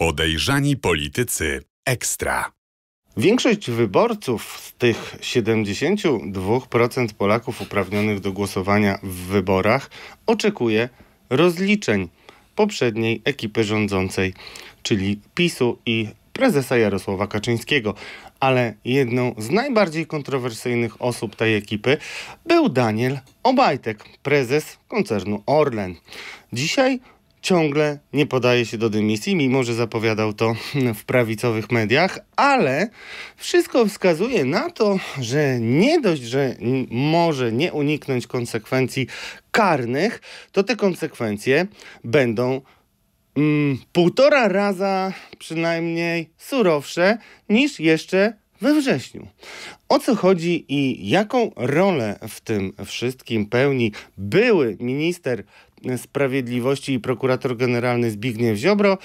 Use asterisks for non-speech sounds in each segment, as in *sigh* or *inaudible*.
Podejrzani politycy ekstra. Większość wyborców z tych 72% Polaków uprawnionych do głosowania w wyborach oczekuje rozliczeń poprzedniej ekipy rządzącej, czyli PiSu i prezesa Jarosława Kaczyńskiego. Ale jedną z najbardziej kontrowersyjnych osób tej ekipy był Daniel Obajtek, prezes koncernu Orlen. Dzisiaj ciągle nie podaje się do dymisji, mimo że zapowiadał to *laughs* w prawicowych mediach, ale wszystko wskazuje na to, że nie dość, że może nie uniknąć konsekwencji karnych, to te konsekwencje będą mm, półtora raza przynajmniej surowsze niż jeszcze we wrześniu. O co chodzi i jaką rolę w tym wszystkim pełni były minister Sprawiedliwości i prokurator generalny Zbigniew Ziobro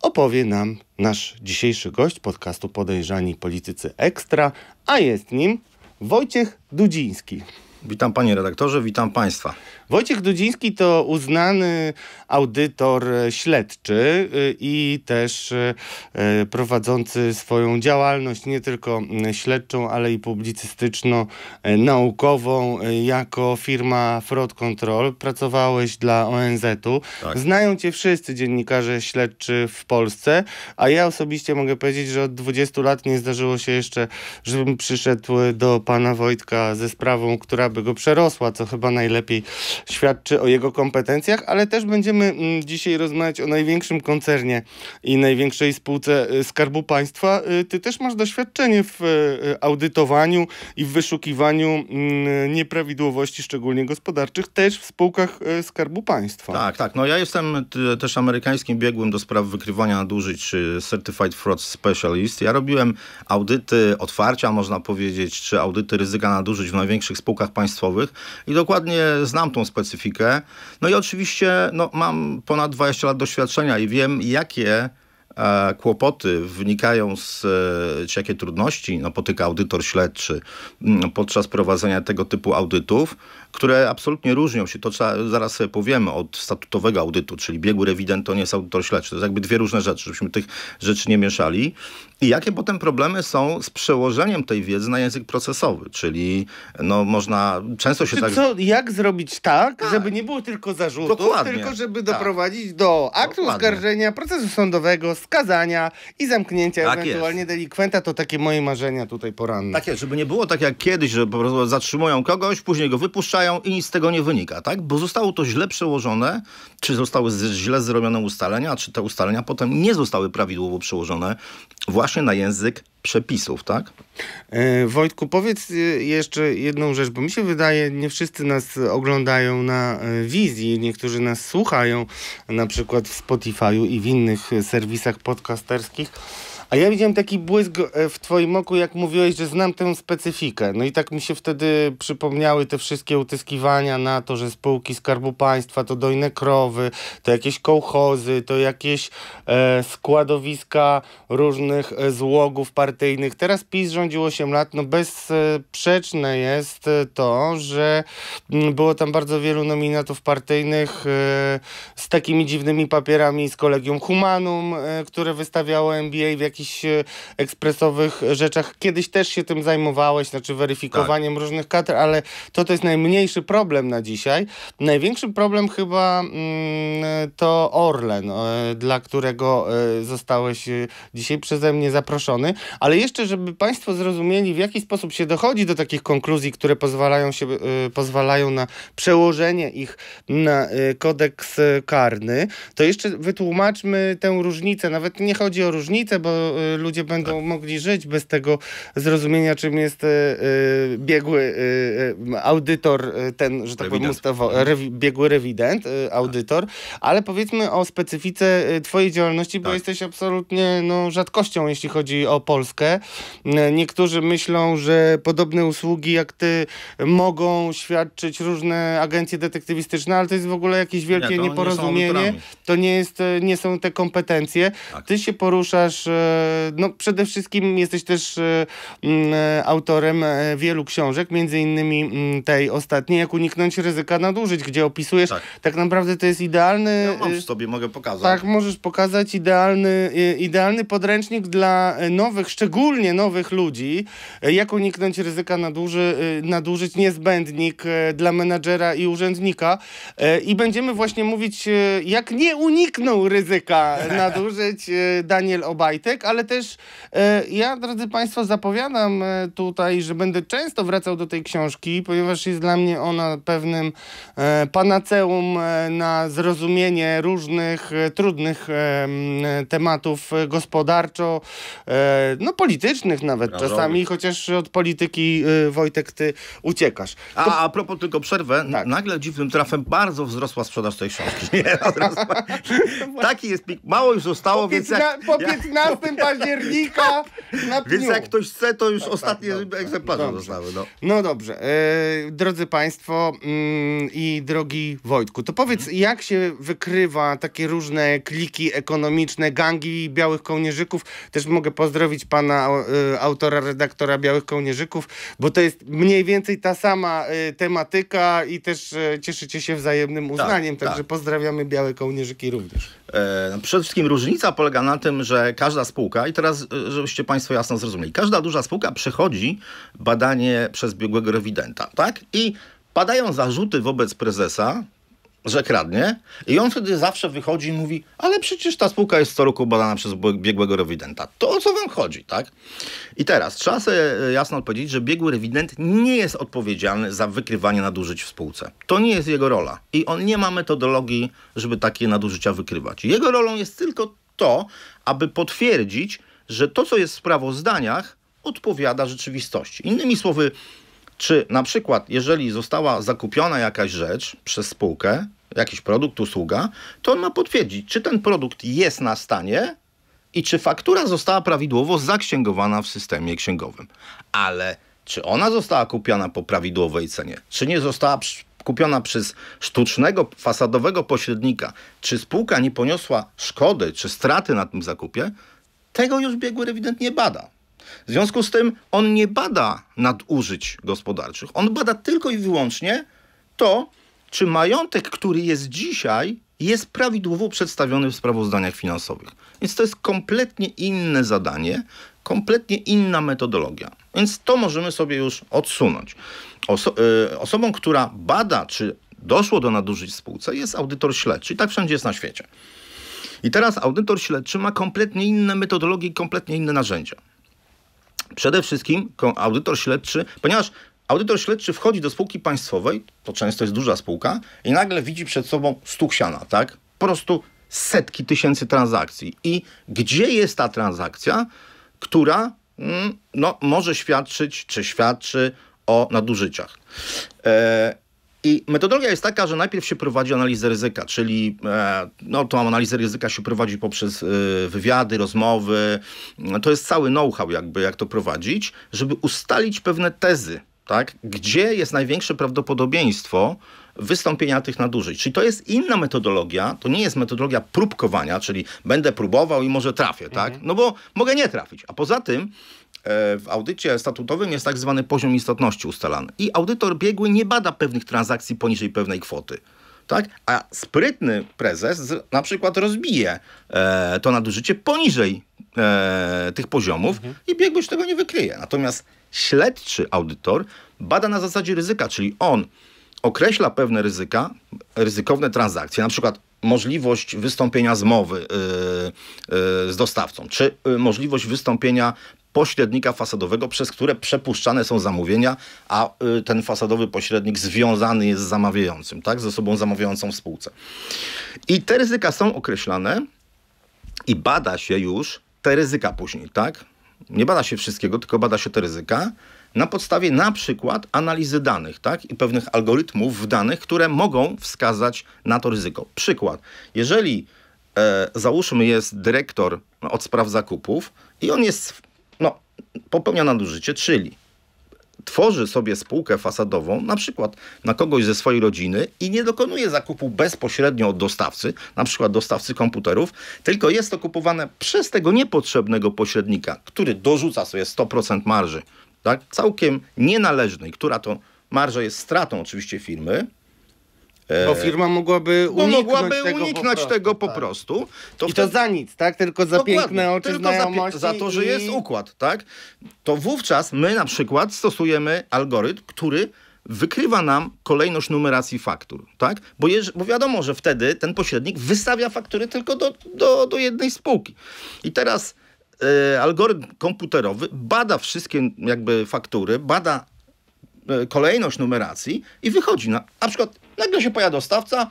opowie nam nasz dzisiejszy gość podcastu Podejrzani Politycy Ekstra, a jest nim Wojciech Dudziński. Witam panie redaktorze, witam państwa. Wojciech Dudziński to uznany audytor śledczy y, i też y, y, prowadzący swoją działalność nie tylko śledczą, ale i publicystyczno-naukową jako firma Fraud Control. Pracowałeś dla ONZ-u. Tak. Znają cię wszyscy dziennikarze śledczy w Polsce, a ja osobiście mogę powiedzieć, że od 20 lat nie zdarzyło się jeszcze, żebym przyszedł do pana Wojtka ze sprawą, która by go przerosła, co chyba najlepiej świadczy o jego kompetencjach, ale też będziemy mm, dzisiaj rozmawiać o największym koncernie i największej spółce y, Skarbu Państwa. Y, ty też masz doświadczenie w y, audytowaniu i w wyszukiwaniu mm, nieprawidłowości, szczególnie gospodarczych, też w spółkach Skarbu Państwa. Tak, tak. No ja jestem też amerykańskim biegłym do spraw wykrywania nadużyć, Certified Fraud Specialist. Ja robiłem audyty otwarcia, można powiedzieć, czy audyty ryzyka nadużyć w największych spółkach państwowych i dokładnie znam tą specyfikę. No i oczywiście no, mam ponad 20 lat doświadczenia i wiem, jakie e, kłopoty wynikają z, e, czy jakie trudności napotyka no, audytor śledczy mm, podczas prowadzenia tego typu audytów, które absolutnie różnią się, to zaraz sobie powiemy, od statutowego audytu, czyli biegły rewident to nie jest audytor śledczy. To jest jakby dwie różne rzeczy, żebyśmy tych rzeczy nie mieszali. I jakie potem problemy są z przełożeniem tej wiedzy na język procesowy, czyli no można, często się znaczy, tak... Co, jak zrobić tak, tak, żeby nie było tylko zarzutów, Dokładnie. tylko żeby tak. doprowadzić do aktu Dokładnie. oskarżenia, procesu sądowego, skazania i zamknięcia tak ewentualnie jest. delikwenta, to takie moje marzenia tutaj poranne. Takie, żeby nie było tak jak kiedyś, że po prostu zatrzymują kogoś, później go wypuszczają, i nic z tego nie wynika, tak? Bo zostało to źle przełożone, czy zostały źle zrobione ustalenia, czy te ustalenia potem nie zostały prawidłowo przełożone właśnie na język przepisów, tak? E, Wojtku, powiedz e, jeszcze jedną rzecz, bo mi się wydaje, nie wszyscy nas oglądają na e, wizji, niektórzy nas słuchają na przykład w Spotify'u i w innych serwisach podcasterskich. A ja widziałem taki błysk e, w twoim oku, jak mówiłeś, że znam tę specyfikę. No i tak mi się wtedy przypomniały te wszystkie utyskiwania na to, że spółki Skarbu Państwa to dojne krowy, to jakieś kołchozy, to jakieś e, składowiska różnych e, złogów partyjnych. Teraz PiS rządził 8 lat. No bezsprzeczne jest e, to, że mm, było tam bardzo wielu nominatów partyjnych e, z takimi dziwnymi papierami z Kolegium Humanum, e, które wystawiało MBA w jakiś jakichś e, ekspresowych rzeczach. Kiedyś też się tym zajmowałeś, znaczy weryfikowaniem tak. różnych kadr, ale to to jest najmniejszy problem na dzisiaj. Największy problem chyba mm, to Orlen, e, dla którego e, zostałeś dzisiaj przeze mnie zaproszony. Ale jeszcze, żeby Państwo zrozumieli, w jaki sposób się dochodzi do takich konkluzji, które pozwalają, się, pozwalają na przełożenie ich na kodeks karny, to jeszcze wytłumaczmy tę różnicę. Nawet nie chodzi o różnicę, bo Y, ludzie będą tak. mogli żyć bez tego zrozumienia, czym jest y, y, biegły audytor, ten, że tak powiem, mhm. rewi, biegły rewident, tak. audytor, ale powiedzmy o specyfice twojej działalności, bo tak. jesteś absolutnie no, rzadkością, jeśli chodzi o Polskę. Niektórzy myślą, że podobne usługi jak ty mogą świadczyć różne agencje detektywistyczne, ale to jest w ogóle jakieś wielkie nie, to nieporozumienie. Nie to nie, jest, nie są te kompetencje. Tak. Ty się poruszasz no, przede wszystkim jesteś też e, mm, e, autorem e, wielu książek, między innymi mm, tej ostatniej, jak uniknąć ryzyka nadużyć, gdzie opisujesz, tak, tak naprawdę to jest idealny... Ja mam w sobie, mogę pokazać. Tak, możesz pokazać idealny, idealny podręcznik dla nowych, szczególnie nowych ludzi, jak uniknąć ryzyka nadużyć nadużyć, niezbędnik dla menadżera i urzędnika i będziemy właśnie mówić, jak nie uniknął ryzyka *laughs* nadużyć Daniel Obajtek, Wojtek, ale też e, ja, drodzy Państwo, zapowiadam e, tutaj, że będę często wracał do tej książki, ponieważ jest dla mnie ona pewnym e, panaceum e, na zrozumienie różnych e, trudnych tematów gospodarczo, no politycznych nawet czasami, chociaż od polityki Wojtek, ty uciekasz. A, to... a propos tylko przerwę, tak. nagle dziwnym trafem bardzo wzrosła sprzedaż tej książki. *laughs* No, *laughs* Taki jest pik. Mało już zostało, po więc... Jak, po 15 października na pniu. Więc jak ktoś chce, to już tak, tak ostatnie tak, egzemplarze dobrze. zostały. No, no dobrze. E, drodzy Państwo mm, i drogi Wojtku, to powiedz, mhm. jak się wykrywa takie różne kliki ekonomiczne, gangi białych kołnierzyków? Też mogę pozdrowić pana e, autora, redaktora Białych Kołnierzyków, bo to jest mniej więcej ta sama e, tematyka i też e, cieszycie się wzajemnym tak, uznaniem, tak, także pozdrawiamy Białe Kołnierzyki również. E, no, przede wszystkim różnica polega na tym, że każda spółka, i teraz e, żebyście Państwo jasno zrozumieli, każda duża spółka przechodzi badanie przez biegłego rewidenta, tak? I padają zarzuty wobec prezesa, że kradnie i on wtedy zawsze wychodzi i mówi, ale przecież ta spółka jest co roku badana przez biegłego rewidenta. To o co wam chodzi, tak? I teraz trzeba sobie e, jasno odpowiedzieć, że biegły rewident nie jest odpowiedzialny za wykrywanie nadużyć w spółce. To nie jest jego rola i on nie ma metodologii, żeby takie nadużycia wykrywać. Jego rolą jest tylko to, aby potwierdzić, że to, co jest w sprawozdaniach, odpowiada rzeczywistości. Innymi słowy, czy na przykład, jeżeli została zakupiona jakaś rzecz przez spółkę, jakiś produkt, usługa, to on ma potwierdzić, czy ten produkt jest na stanie i czy faktura została prawidłowo zaksięgowana w systemie księgowym. Ale czy ona została kupiona po prawidłowej cenie, czy nie została kupiona przez sztucznego, fasadowego pośrednika, czy spółka nie poniosła szkody czy straty na tym zakupie, tego już biegły rewident nie bada. W związku z tym on nie bada nadużyć gospodarczych. On bada tylko i wyłącznie to, czy majątek, który jest dzisiaj, jest prawidłowo przedstawiony w sprawozdaniach finansowych. Więc to jest kompletnie inne zadanie, kompletnie inna metodologia. Więc to możemy sobie już odsunąć. Oso y osobą, która bada, czy doszło do nadużyć w spółce, jest audytor śledczy. I tak wszędzie jest na świecie. I teraz audytor śledczy ma kompletnie inne metodologie i kompletnie inne narzędzia. Przede wszystkim audytor śledczy, ponieważ audytor śledczy wchodzi do spółki państwowej, to często jest duża spółka, i nagle widzi przed sobą stóg tak? Po prostu setki tysięcy transakcji. I gdzie jest ta transakcja, która mm, no, może świadczyć, czy świadczy o nadużyciach? E, i metodologia jest taka, że najpierw się prowadzi analizę ryzyka, czyli e, no, tą analizę ryzyka się prowadzi poprzez e, wywiady, rozmowy. To jest cały know-how, jakby jak to prowadzić, żeby ustalić pewne tezy, tak? gdzie jest największe prawdopodobieństwo wystąpienia tych nadużyć. Czyli to jest inna metodologia, to nie jest metodologia próbkowania, czyli będę próbował i może trafię, tak? mhm. tak? No bo mogę nie trafić. A poza tym E, w audycie statutowym jest tak zwany poziom istotności ustalany. I audytor biegły nie bada pewnych transakcji poniżej pewnej kwoty. Tak? A sprytny prezes z, na przykład rozbije e, to nadużycie poniżej e, tych poziomów mhm. i biegłość tego nie wykryje. Natomiast śledczy audytor bada na zasadzie ryzyka, czyli on określa pewne ryzyka, ryzykowne transakcje, na przykład możliwość wystąpienia zmowy y, y, z dostawcą, czy y, możliwość wystąpienia pośrednika fasadowego, przez które przepuszczane są zamówienia, a y, ten fasadowy pośrednik związany jest z zamawiającym, tak, ze osobą zamawiającą w spółce. I te ryzyka są określane i bada się już te ryzyka później, tak? Nie bada się wszystkiego, tylko bada się te ryzyka na podstawie na przykład analizy danych tak? i pewnych algorytmów w danych, które mogą wskazać na to ryzyko. Przykład, jeżeli e, załóżmy jest dyrektor od spraw zakupów i on jest popełnia nadużycie, czyli tworzy sobie spółkę fasadową, na przykład na kogoś ze swojej rodziny i nie dokonuje zakupu bezpośrednio od dostawcy, na przykład dostawcy komputerów, tylko jest to kupowane przez tego niepotrzebnego pośrednika, który dorzuca sobie 100% marży, tak? całkiem nienależnej, która to marża jest stratą oczywiście firmy, E, bo firma mogłaby uniknąć, no, mogłaby tego, uniknąć po tego po tak. prostu. To I wtedy... to za nic, tak? Tylko za Dokładnie. piękne oczy Tylko znajomości. Za, za to, że i... jest układ, tak? To wówczas my na przykład stosujemy algorytm, który wykrywa nam kolejność numeracji faktur, tak? Bo, jeż, bo wiadomo, że wtedy ten pośrednik wystawia faktury tylko do, do, do jednej spółki. I teraz y, algorytm komputerowy bada wszystkie jakby faktury, bada y, kolejność numeracji i wychodzi na, na przykład Nagle się pojawia dostawca,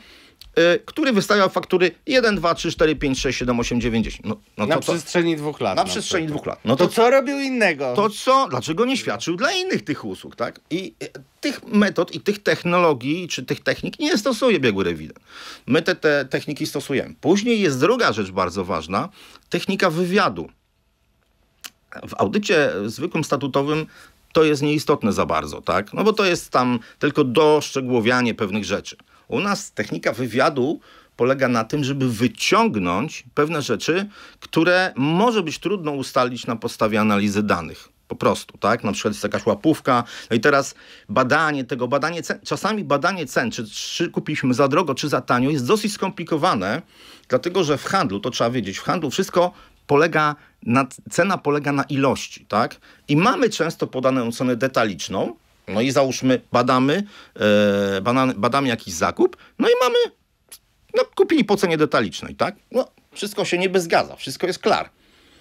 y, który wystawia faktury 1, 2, 3, 4, 5, 6, 7, 8, 9, 10. No, no na to, przestrzeni dwóch lat. Na, przestrzeni dwóch lat. No, no to, to, co robił innego? To co, dlaczego nie świadczył dla innych tych usług, tak? I y, tych metod i tych technologii, czy tych technik nie stosuje biegły rewident. My te, te techniki stosujemy. Później jest druga rzecz bardzo ważna, technika wywiadu. W audycie zwykłym statutowym to jest nieistotne za bardzo, tak? No bo to jest tam tylko doszczegółowianie pewnych rzeczy. U nas technika wywiadu polega na tym, żeby wyciągnąć pewne rzeczy, które może być trudno ustalić na podstawie analizy danych. Po prostu, tak? Na przykład jest jakaś łapówka, no i teraz badanie tego, badanie cen, czasami badanie cen, czy, czy kupiliśmy za drogo, czy za tanio, jest dosyć skomplikowane, dlatego że w handlu, to trzeba wiedzieć, w handlu wszystko polega na, cena polega na ilości, tak? I mamy często podaną cenę detaliczną, no i załóżmy, badamy, yy, e, badamy, badamy jakiś zakup, no i mamy, no kupili po cenie detalicznej, tak? No, wszystko się niby zgadza, wszystko jest klar.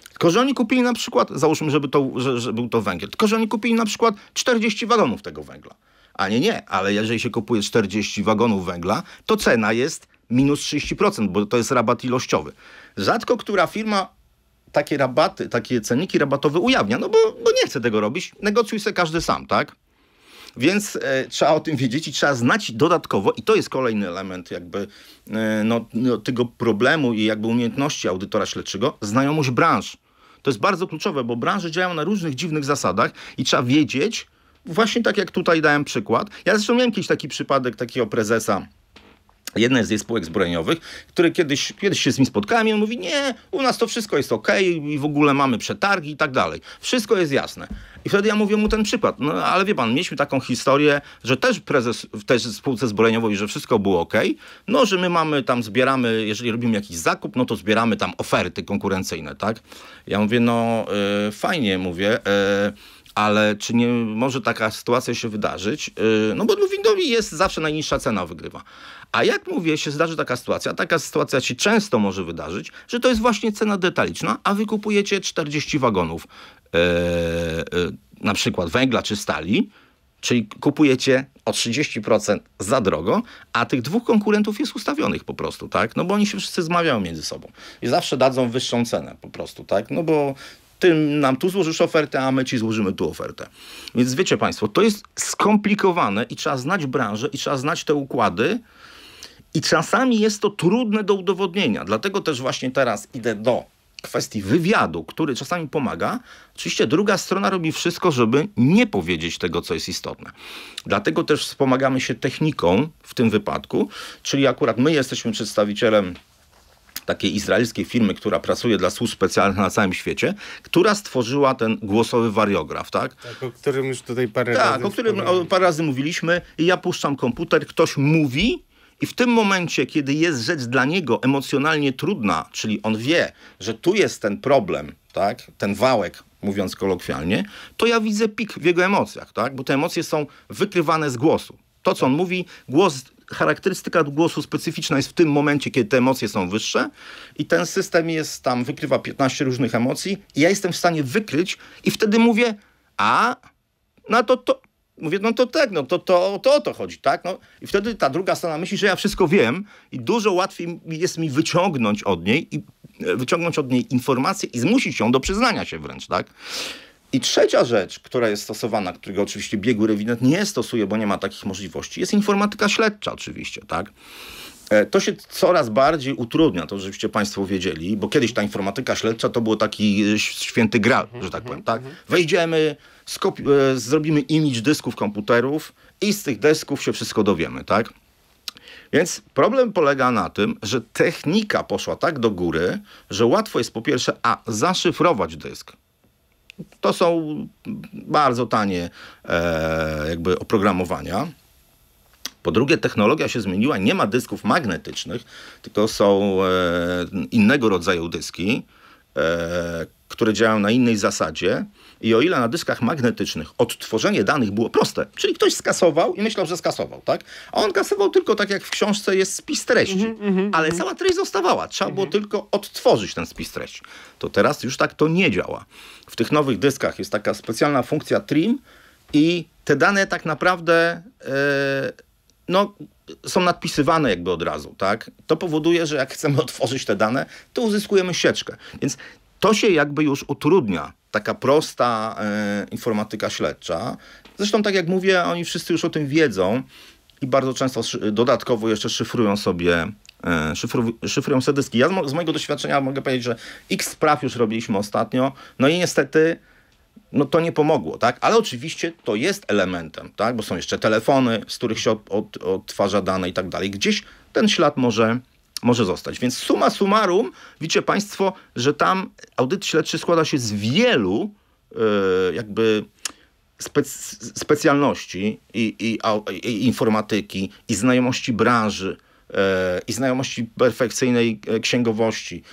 Tylko, że oni kupili na przykład, załóżmy, żeby to, że, że był to węgiel, tylko, że oni kupili na przykład 40 wagonów tego węgla. A nie, nie, ale jeżeli się kupuje 40 wagonów węgla, to cena jest minus 30%, bo to jest rabat ilościowy. Rzadko która firma takie rabaty, takie cenniki rabatowe ujawnia, no bo, bo nie chce tego robić, negocjuj sobie każdy sam, tak? Więc e, trzeba o tym wiedzieć i trzeba znać dodatkowo, i to jest kolejny element jakby e, no, no, tego problemu i jakby umiejętności audytora śledczego, znajomość branż. To jest bardzo kluczowe, bo branże działają na różnych dziwnych zasadach i trzeba wiedzieć, właśnie tak jak tutaj dałem przykład. Ja zresztą miałem kiedyś taki przypadek takiego prezesa, Jedna z jej spółek zbrojeniowych, który kiedyś, kiedyś się z nim spotkałem i on mówi, nie, u nas to wszystko jest ok i w ogóle mamy przetargi i tak dalej. Wszystko jest jasne. I wtedy ja mówię mu ten przykład. No ale wie pan, mieliśmy taką historię, że też prezes w tej spółce zbrojeniowej, że wszystko było ok. No, że my mamy tam, zbieramy, jeżeli robimy jakiś zakup, no to zbieramy tam oferty konkurencyjne, tak? Ja mówię, no y, fajnie, mówię. E, ale czy nie może taka sytuacja się wydarzyć? Y, no bo windowi jest zawsze najniższa cena wygrywa. A jak mówię, się zdarzy taka sytuacja, taka sytuacja się często może wydarzyć, że to jest właśnie cena detaliczna, a wy kupujecie 40 wagonów np. E, e, na przykład węgla czy stali, czyli kupujecie o 30% za drogo, a tych dwóch konkurentów jest ustawionych po prostu, tak? No bo oni się wszyscy zmawiają między sobą i zawsze dadzą wyższą cenę po prostu, tak? No bo ty nam tu złożysz ofertę, a my ci złożymy tu ofertę. Więc wiecie państwo, to jest skomplikowane i trzeba znać branżę i trzeba znać te układy, i czasami jest to trudne do udowodnienia. Dlatego też właśnie teraz idę do kwestii wywiadu, który czasami pomaga. Oczywiście druga strona robi wszystko, żeby nie powiedzieć tego, co jest istotne. Dlatego też wspomagamy się techniką w tym wypadku, czyli akurat my jesteśmy przedstawicielem takiej izraelskiej firmy, która pracuje dla służb specjalnych na całym świecie, która stworzyła ten głosowy wariograf, tak? tak o którym już tutaj parę tak, razy... Tak, o którym o, parę razy mówiliśmy. I ja puszczam komputer, ktoś mówi i w tym momencie, kiedy jest rzecz dla niego emocjonalnie trudna, czyli on wie, że tu jest ten problem, tak? Ten wałek, mówiąc kolokwialnie, to ja widzę pik w jego emocjach, tak? Bo te emocje są wykrywane z głosu. To, co on mówi, głos charakterystyka głosu specyficzna jest w tym momencie, kiedy te emocje są wyższe i ten system jest tam, wykrywa 15 różnych emocji i ja jestem w stanie wykryć i wtedy mówię, a, no to to, mówię, no to tak, no to, to, to o to chodzi, tak? No, I wtedy ta druga strona myśli, że ja wszystko wiem i dużo łatwiej jest mi wyciągnąć od niej i e, wyciągnąć od niej informację i zmusić ją do przyznania się wręcz, tak? I trzecia rzecz, która jest stosowana, którego oczywiście biegły rewident nie stosuje, bo nie ma takich możliwości, jest informatyka śledcza oczywiście, tak? E, to się coraz bardziej utrudnia, to żebyście Państwo wiedzieli, bo kiedyś ta informatyka śledcza to był taki e, święty gral, że tak powiem. Tak? Mhm, mhm, mhm. Wejdziemy, e, zrobimy image dysków komputerów i z tych dysków się wszystko dowiemy. Tak? Więc problem polega na tym, że technika poszła tak do góry, że łatwo jest po pierwsze a zaszyfrować dysk, to są bardzo tanie e, jakby oprogramowania. Po drugie, technologia się zmieniła. Nie ma dysków magnetycznych, tylko są e, innego rodzaju dyski, e, które działają na innej zasadzie. I o ile na dyskach magnetycznych odtworzenie danych było proste, czyli ktoś skasował i myślał, że skasował, tak? A on kasował tylko tak, jak w książce jest spis treści, mm -hmm, ale mm -hmm. cała treść zostawała. Trzeba mm -hmm. było mhm. tylko odtworzyć ten spis treści. To teraz już tak to nie działa. W tych nowych dyskach jest taka specjalna funkcja trim i te dane tak naprawdę yy, no, są nadpisywane jakby od razu, tak? To powoduje, że jak chcemy *laughs* otworzyć te dane, to uzyskujemy sieczkę. Więc to się jakby już utrudnia. Taka prosta e, informatyka śledcza. Zresztą, tak jak mówię, oni wszyscy już o tym wiedzą i bardzo często dodatkowo jeszcze szyfrują sobie e, szyfru, szyfrują sobie dyski. Ja z, mo z mojego doświadczenia mogę powiedzieć, że x spraw już robiliśmy ostatnio, no i niestety no to nie pomogło, tak? Ale oczywiście to jest elementem, tak? Bo są jeszcze telefony, z których się od, od, odtwarza dane i tak dalej. Gdzieś ten ślad może może zostać. Więc suma summarum, widzicie Państwo, że tam audyt śledczy składa się z wielu yy, jakby spec specjalności i, i, i, i, informatyki, i znajomości branży, yy, i znajomości perfekcyjnej e, księgowości,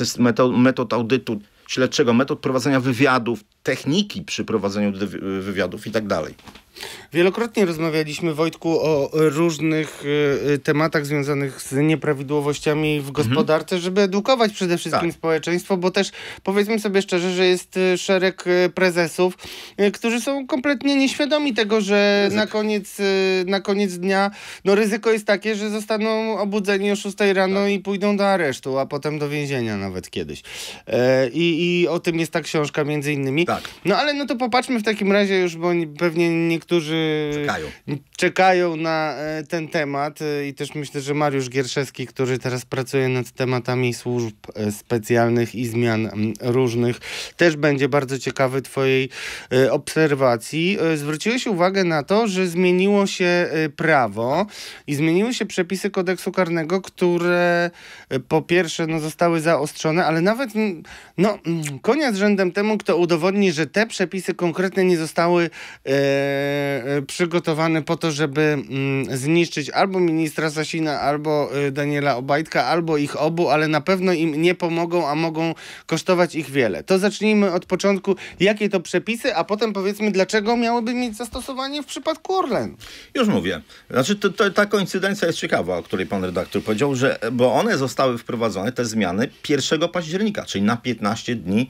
yy, metod, metod audytu śledczego, metod prowadzenia wywiadów, techniki przy prowadzeniu wywiadów i tak dalej. Wielokrotnie rozmawialiśmy, Wojtku, o różnych y, y tematach związanych z nieprawidłowościami w mhm. gospodarce, mhm. żeby edukować przede wszystkim tak. społeczeństwo, bo też powiedzmy sobie szczerze, że jest y, szereg y, prezesów, y, którzy są kompletnie nieświadomi tego, że na koniec, y, na koniec dnia no, ryzyko jest takie, że zostaną obudzeni o 6 rano tak. i pójdą do aresztu, a potem do więzienia nawet kiedyś. E, I, I o tym jest ta książka między innymi. Tak. No ale no to popatrzmy w takim razie już, bo pewnie niektórzy którzy czekają, czekają na e, ten temat e, i też myślę, że Mariusz Gierszewski, który teraz pracuje nad tematami służb e, specjalnych i zmian różnych, też będzie bardzo ciekawy twojej obserwacji. Zwróciłeś uwagę na to, że zmieniło się prawo i zmieniły się przepisy kodeksu karnego, które po pierwsze no, zostały zaostrzone, ale nawet no, konia z rzędem temu, kto udowodni, że te przepisy konkretne nie zostały E, e, przygotowany po to, żeby mm, zniszczyć albo ministra Sasina, albo e, Daniela Obajtka, albo ich obu, ale na pewno im nie pomogą, a mogą kosztować ich wiele. To zacznijmy od początku, jakie to przepisy, a potem powiedzmy, dlaczego miałyby mieć zastosowanie w przypadku Orlen. Już mówię. Znaczy, to, to, ta koincydencja jest ciekawa, o której pan redaktor powiedział, że bo one zostały wprowadzone, te zmiany 1 października, czyli na 15 dni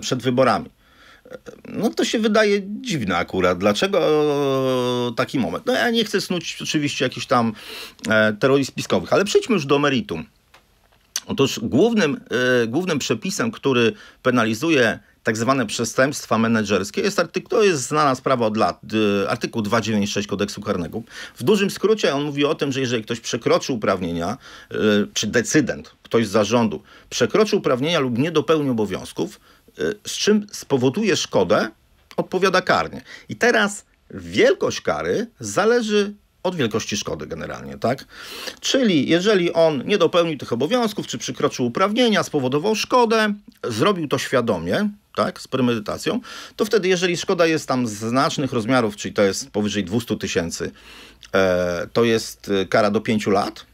przed wyborami. No to się wydaje dziwne akurat. Dlaczego taki moment? No ja nie chcę snuć oczywiście jakichś tam e, teorii spiskowych, ale przejdźmy już do meritum. Otóż głównym, e, głównym przepisem, który penalizuje tak zwane przestępstwa menedżerskie jest artykuł, to jest znana sprawa od lat, y, artykuł 296 kodeksu karnego. W dużym skrócie on mówi o tym, że jeżeli ktoś przekroczy uprawnienia, e, czy decydent, ktoś z zarządu, przekroczy uprawnienia lub nie dopełni obowiązków, z czym spowoduje szkodę, odpowiada karnie. I teraz wielkość kary zależy od wielkości szkody generalnie, tak? Czyli jeżeli on nie dopełnił tych obowiązków, czy przekroczył uprawnienia, spowodował szkodę, zrobił to świadomie, tak, z premedytacją, to wtedy, jeżeli szkoda jest tam znacznych rozmiarów, czyli to jest powyżej 200 tysięcy, e, to jest e, kara do 5 lat,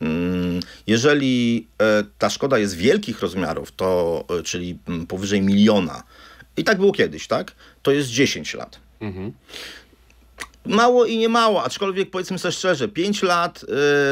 Mm, jeżeli e, ta szkoda jest wielkich rozmiarów, to e, czyli mm, powyżej miliona, i tak było kiedyś, tak? To jest 10 lat. Mhm. Mało i nie mało, aczkolwiek powiedzmy sobie szczerze, 5 lat,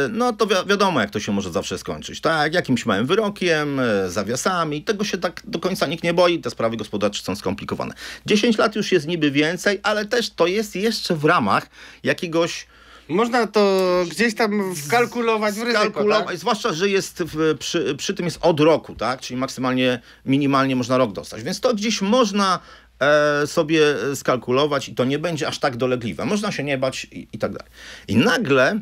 e, no to wi wiadomo, jak to się może zawsze skończyć, tak? Jakimś małym wyrokiem, zawiasami, tego się tak do końca nikt nie boi, te sprawy gospodarcze są skomplikowane. 10 lat już jest niby więcej, ale też to jest jeszcze w ramach jakiegoś można to gdzieś tam wkalkulować w ryzyko, tak? Zwłaszcza, że jest w, przy, przy tym jest od roku, tak? Czyli maksymalnie, minimalnie można rok dostać. Więc to gdzieś można e, sobie skalkulować i to nie będzie aż tak dolegliwe. Można się nie bać i, i tak dalej. I nagle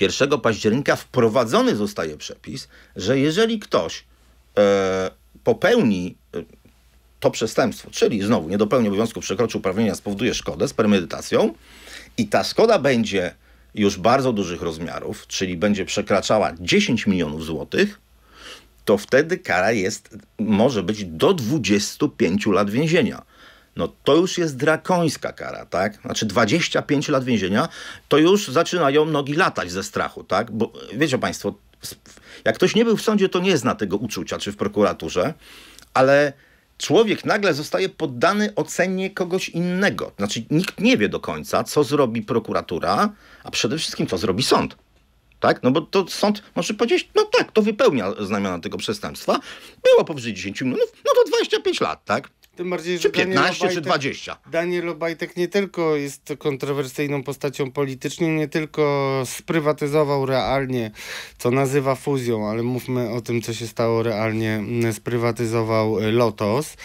1 października wprowadzony zostaje przepis, że jeżeli ktoś e, popełni e, to przestępstwo, czyli znowu nie dopełni obowiązku, przekroczy uprawnienia, spowoduje szkodę z premedytacją, i ta Skoda będzie już bardzo dużych rozmiarów, czyli będzie przekraczała 10 milionów złotych, to wtedy kara jest, może być do 25 lat więzienia. No to już jest drakońska kara, tak? Znaczy 25 lat więzienia, to już zaczynają nogi latać ze strachu, tak? Bo wiecie Państwo, jak ktoś nie był w sądzie, to nie zna tego uczucia, czy w prokuraturze, ale człowiek nagle zostaje poddany ocenie kogoś innego. Znaczy, nikt nie wie do końca, co zrobi prokuratura, a przede wszystkim, co zrobi sąd. Tak? No bo to sąd może powiedzieć, no tak, to wypełnia znamiona tego przestępstwa. Było powyżej 10 milionów, no to 25 lat, tak? Tym bardziej, że czy 15, czy 20. Daniel Obajtek nie tylko jest kontrowersyjną postacią polityczną, nie tylko sprywatyzował realnie, co nazywa fuzją, ale mówmy o tym, co się stało realnie, mm, sprywatyzował y, Lotos,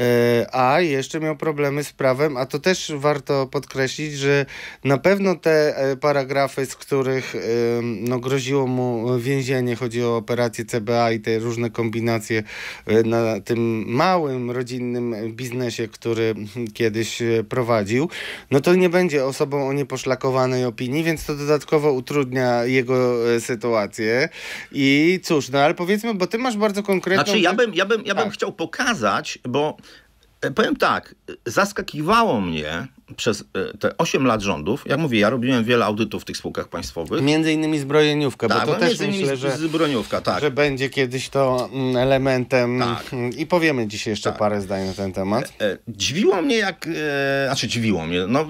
e, a jeszcze miał problemy z prawem, a to też warto podkreślić, że na pewno te e, paragrafy, z których y, no, groziło mu więzienie, chodzi o operację CBA i te różne kombinacje y, na tym małym rodzinnym biznesie, który kiedyś e, prowadził, no to nie będzie osobą o nieposzlakowanej opinii, więc to dodatkowo utrudnia jego e, sytuację. I cóż, no ale powiedzmy, bo ty masz bardzo konkretną... Znaczy ja bym, ja bym, ja bym tak. chciał pokazać, bo e, Powiem tak, zaskakiwało mnie, przez e, te 8 lat rządów, jak mówię, ja robiłem wiele audytów w tych spółkach państwowych. Między innymi zbrojeniówka, tak, bo to no też myślę, że, zbrojeniówka, tak. że będzie kiedyś to mm, elementem tak. i powiemy dzisiaj jeszcze tak. parę zdań na ten temat. E, e, dziwiło mnie jak, e, znaczy dziwiło mnie, no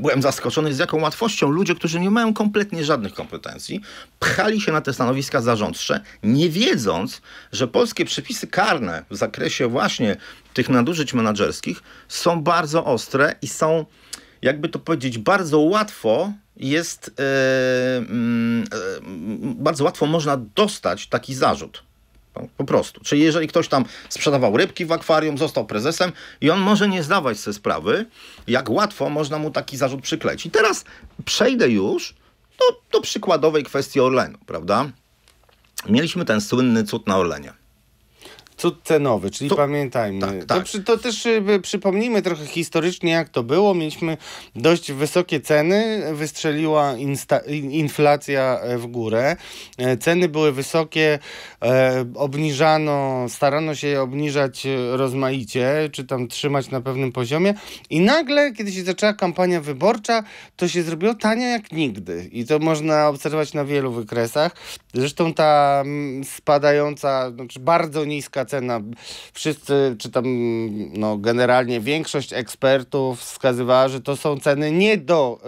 byłem zaskoczony z jaką łatwością ludzie, którzy nie mają kompletnie żadnych kompetencji, pchali się na te stanowiska zarządcze, nie wiedząc, że polskie przepisy karne w zakresie właśnie tych nadużyć menedżerskich są bardzo ostre i są, jakby to powiedzieć, bardzo łatwo jest, e, mm, e, bardzo łatwo można dostać taki zarzut. No, po prostu. Czyli jeżeli ktoś tam sprzedawał rybki w akwarium, został prezesem i on może nie zdawać sobie sprawy, jak łatwo można mu taki zarzut przykleić. I teraz przejdę już do, do przykładowej kwestii Orlenu, prawda? Mieliśmy ten słynny cud na Orlenie. Cud cenowy, czyli to, pamiętajmy. Tak, tak. To, przy, to, też y, y, przypomnijmy trochę historycznie, jak to było. Mieliśmy dość wysokie ceny, wystrzeliła insta, inflacja e, w górę. E, ceny były wysokie, e, obniżano, starano się je obniżać rozmaicie, czy tam trzymać na pewnym poziomie. I nagle, kiedy się zaczęła kampania wyborcza, to się zrobiło tanie jak nigdy. I to można obserwować na wielu wykresach. Zresztą ta mm, spadająca, znaczy bardzo niska cena, cena. Wszyscy, czy tam no, generalnie większość ekspertów wskazywała, że to są ceny nie do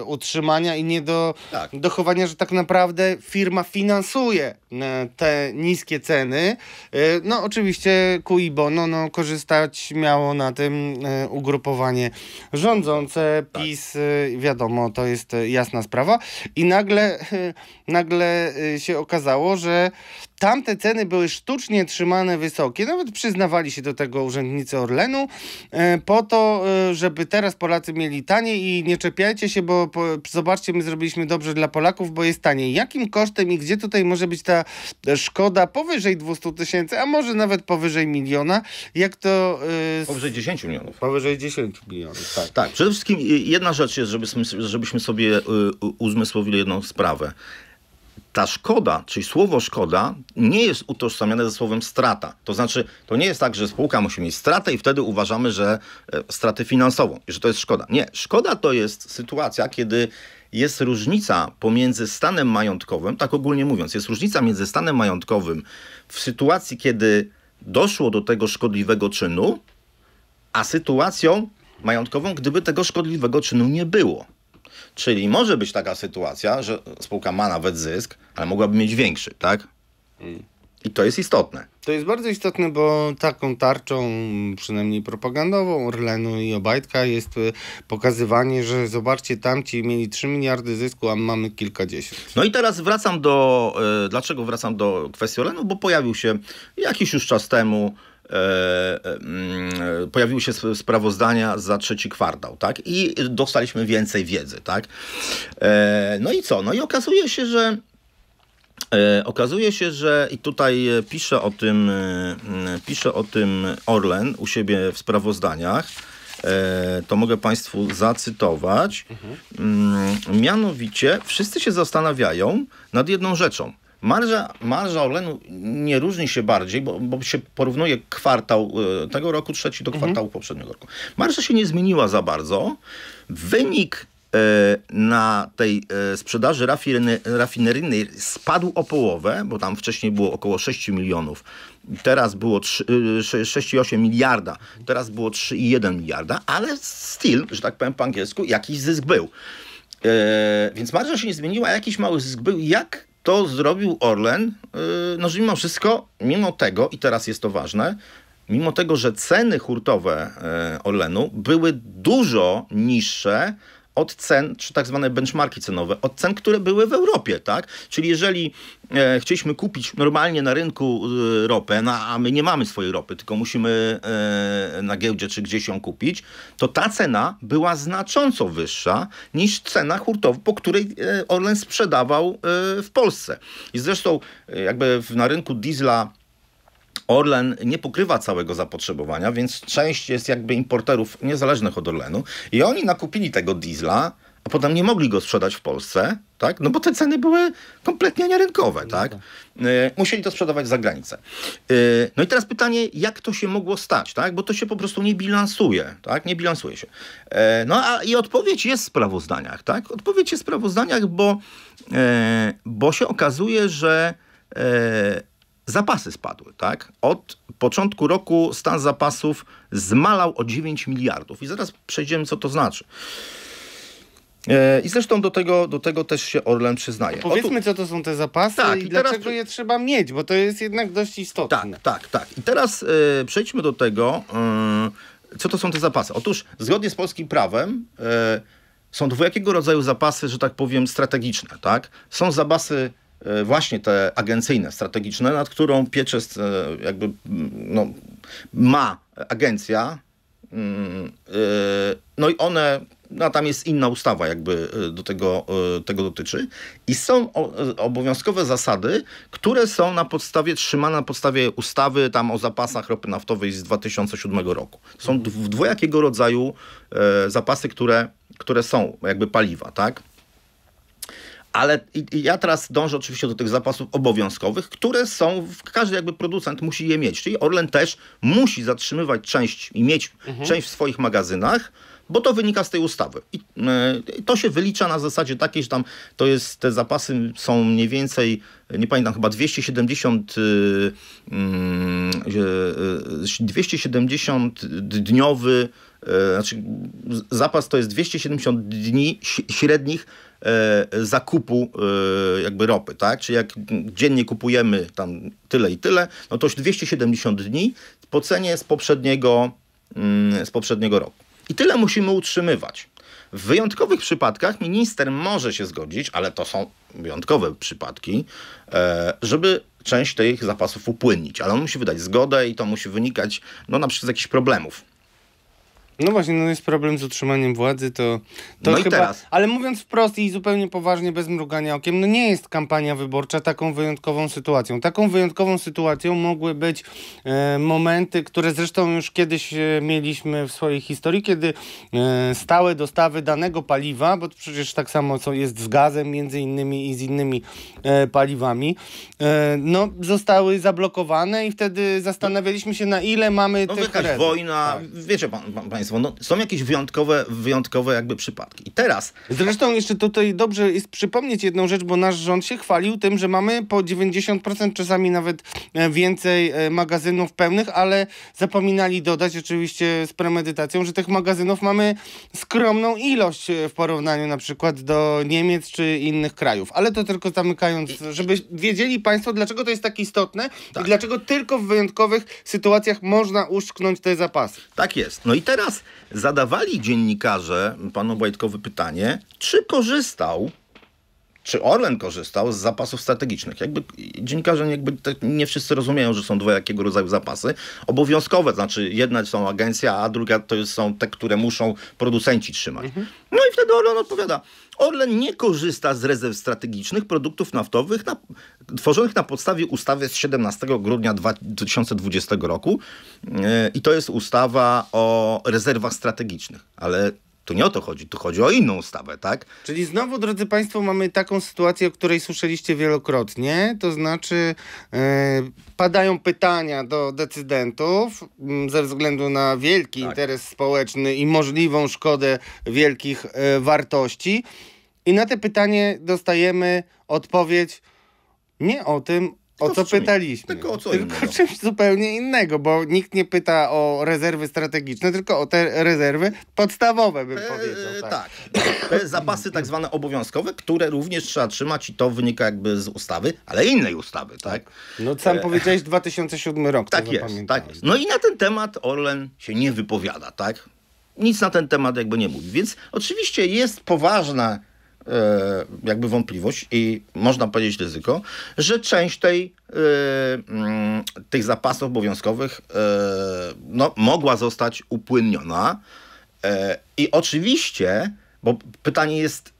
e, utrzymania i nie do tak. dochowania, że tak naprawdę firma finansuje e, te niskie ceny. E, no oczywiście cui bono, no korzystać miało na tym ugrupowanie rządzące, tak. PiS, wiadomo, to jest jasna sprawa. I nagle, nagle się okazało, że tamte ceny były sztucznie trzymane wysokie. Nawet przyznawali się do tego urzędnicy Orlenu e, po to, e, żeby teraz Polacy mieli tanie i nie czepiajcie się, bo po, zobaczcie, my zrobiliśmy dobrze dla Polaków, bo jest tanie. Jakim kosztem i gdzie tutaj może być ta szkoda powyżej 200 tysięcy, a może nawet powyżej miliona? Jak to... Yy... Powyżej 10 milionów. Powyżej 10 milionów, tak. Tak, przede wszystkim jedna rzecz jest, żebyśmy, żebyśmy sobie uzmysłowili jedną sprawę ta szkoda, czyli słowo szkoda, nie jest utożsamiane ze słowem strata. To znaczy, to nie jest tak, że spółka musi mieć stratę i wtedy uważamy, że e, straty finansowe, i że to jest szkoda. Nie, szkoda to jest sytuacja, kiedy jest różnica pomiędzy stanem majątkowym, tak ogólnie mówiąc, jest różnica między stanem majątkowym w sytuacji, kiedy doszło do tego szkodliwego czynu, a sytuacją majątkową, gdyby tego szkodliwego czynu nie było. Czyli może być taka sytuacja, że spółka ma nawet zysk, ale mogłaby mieć większy, tak? Mm. I to jest istotne. To jest bardzo istotne, bo taką tarczą, przynajmniej propagandową Orlenu i Obajtka jest y, pokazywanie, że zobaczcie, tamci mieli 3 miliardy zysku, a mamy kilkadziesiąt. No i teraz wracam do, y, dlaczego wracam do kwestii Orlenu, bo pojawił się jakiś już czas temu E, e, mm, pojawiły się sprawozdania za trzeci kwartał, tak? I dostaliśmy więcej wiedzy, tak? E, no i co? No i okazuje się, że Okazuje się, że i tutaj pisze o tym, mm, pisze o tym Orlen u siebie w sprawozdaniach, to mogę Państwu zacytować. Mhm. Mm, mianowicie wszyscy się zastanawiają nad jedną rzeczą. Marża, marża Orlenu nie różni się bardziej, bo, bo się porównuje kwartał e, tego roku trzeci do kwartału mhm. poprzedniego roku. Marża się nie zmieniła za bardzo. Wynik e, na tej e, sprzedaży rafineryjnej spadł o połowę, bo tam wcześniej było około 6 milionów, teraz było 6,8 miliarda, teraz było 3,1 miliarda, ale styl, że tak powiem po angielsku, jakiś zysk był. Więc marża się nie zmieniła, jakiś mały zysk był. Jak to zrobił Orlen, y, no że mimo wszystko, mimo tego, i teraz jest to ważne, mimo tego, że ceny hurtowe y, Orlenu były dużo niższe od cen, czy tak zwane benchmarki cenowe, od cen, które były w Europie, tak? Czyli jeżeli e, chcieliśmy kupić normalnie na rynku e, ropę, no, a my nie mamy swojej ropy, tylko musimy e, na giełdzie czy gdzieś ją kupić, to ta cena była znacząco wyższa niż cena hurtowa, po której e, Orlen sprzedawał e, w Polsce. I zresztą e, jakby w, na rynku diesla Orlen nie pokrywa całego zapotrzebowania, więc część jest jakby importerów niezależnych od Orlenu i oni nakupili tego diesla, a potem nie mogli go sprzedać w Polsce, tak? No bo te ceny były kompletnie nierynkowe, no tak? tak. E, musieli to sprzedawać za granicę. E, no i teraz pytanie, jak to się mogło stać, tak? Bo to się po prostu nie bilansuje, tak? Nie bilansuje się. E, no a i odpowiedź jest w sprawozdaniach, tak? Odpowiedź jest w sprawozdaniach, bo, bo się okazuje, że zapasy spadły, tak? Od początku roku stan zapasów zmalał o 9 miliardów. I zaraz przejdziemy, co to znaczy. E, I zresztą do tego, do tego też się Orlen przyznaje. To powiedzmy, co to są te zapasy tak, i, i teraz... dlaczego je trzeba mieć, bo to jest jednak dość istotne. Tak, tak, tak. I teraz y, przejdźmy do tego, y, co to są te zapasy. Otóż zgodnie z polskim prawem y, są dwojakiego rodzaju zapasy, że tak powiem, strategiczne. Tak? Są zapasy E, właśnie te agencyjne, strategiczne, nad którą piecze jakby mm, no, ma agencja. Mm, e, no i one, no tam jest inna ustawa jakby e, do tego, tego dotyczy. I są obowiązkowe zasady, które są na podstawie, trzymane na podstawie ustawy tam o zapasach ropy naftowej z 2007 roku. Są dwojakiego rodzaju zapasy, które, które są jakby paliwa, tak? Ale ja teraz dążę oczywiście do tych zapasów obowiązkowych, które są, każdy jakby producent musi je mieć. Czyli Orlen też musi zatrzymywać część i mieć mhm. część w swoich magazynach, bo to wynika z tej ustawy. I e, to się wylicza na zasadzie takiej, że tam to jest, te zapasy są mniej więcej, nie pamiętam, chyba 270, 270 y, mm, e, e, dniowy, znaczy zapas to jest 270 dni średnich E, zakupu e, jakby ropy, tak? Czyli jak dziennie kupujemy tam tyle i tyle, no to już 270 dni po cenie z poprzedniego, mm, z poprzedniego roku. I tyle musimy utrzymywać. W wyjątkowych przypadkach minister może się zgodzić, ale to są wyjątkowe przypadki, e, żeby część tych zapasów upłynnić, ale on musi wydać zgodę i to musi wynikać no, na przykład z jakichś problemów no właśnie, no jest problem z utrzymaniem władzy, to, to no chyba, i teraz. Ale mówiąc wprost i zupełnie poważnie, bez mrugania okiem, no nie jest kampania wyborcza taką wyjątkową sytuacją. Taką wyjątkową sytuacją mogły być e, momenty, które zresztą już kiedyś e, mieliśmy w swojej historii, kiedy e, stałe dostawy danego paliwa, bo to przecież tak samo co jest z gazem między innymi i z innymi e, paliwami, e, no zostały zablokowane i wtedy zastanawialiśmy się na ile mamy no, tych wojna, tak. wiecie pan, pan, no, są jakieś wyjątkowe, wyjątkowe jakby przypadki. I teraz... Zresztą jeszcze tutaj dobrze jest przypomnieć jedną rzecz, bo nasz rząd się chwalił tym, że mamy po 90%, czasami nawet e, więcej e, magazynów pełnych, ale zapominali dodać oczywiście z premedytacją, że tych magazynów mamy skromną ilość e, w porównaniu na przykład do Niemiec czy innych krajów. Ale to tylko zamykając, żeby wiedzieli Państwo, dlaczego to jest tak istotne tak. i dlaczego tylko w wyjątkowych sytuacjach można uszknąć te zapasy. Tak jest. No i teraz zadawali dziennikarze panu Błajtkowi pytanie, czy korzystał czy Orlen korzystał z zapasów strategicznych. Jakby dziennikarze jakby tak nie wszyscy rozumieją, że są dwojakiego rodzaju zapasy. Obowiązkowe, znaczy jedna są agencja, a druga to są te, które muszą producenci trzymać. Mhm. No i wtedy Orlen odpowiada. Orlen nie korzysta z rezerw strategicznych produktów naftowych na, tworzonych na podstawie ustawy z 17 grudnia 2020 roku. E, I to jest ustawa o rezerwach strategicznych. Ale tu nie o to chodzi, tu chodzi o inną ustawę, tak? Czyli znowu, drodzy Państwo, mamy taką sytuację, o której słyszeliście wielokrotnie, to znaczy yy, padają pytania do decydentów yy, ze względu na wielki tak. interes społeczny i możliwą szkodę wielkich yy, wartości. I na te pytanie dostajemy odpowiedź nie o tym, o co pytaliśmy? Tylko o co Tylko innego. czymś zupełnie innego, bo nikt nie pyta o rezerwy strategiczne, tylko o te rezerwy podstawowe, bym e, powiedział. E, tak. tak. zapasy tak zwane obowiązkowe, które również trzeba trzymać i to wynika jakby z ustawy, ale innej ustawy, tak? tak. No sam e... e powiedziałeś 2007 rok. Tak jest, tak jest. No i na ten temat Orlen się nie wypowiada, tak? Nic na ten temat jakby nie mówi. Więc oczywiście jest poważna E, jakby wątpliwość i można powiedzieć ryzyko, że część tej, e, mm, tych zapasów obowiązkowych e, no, mogła zostać upłynniona. I oczywiście, bo pytanie jest,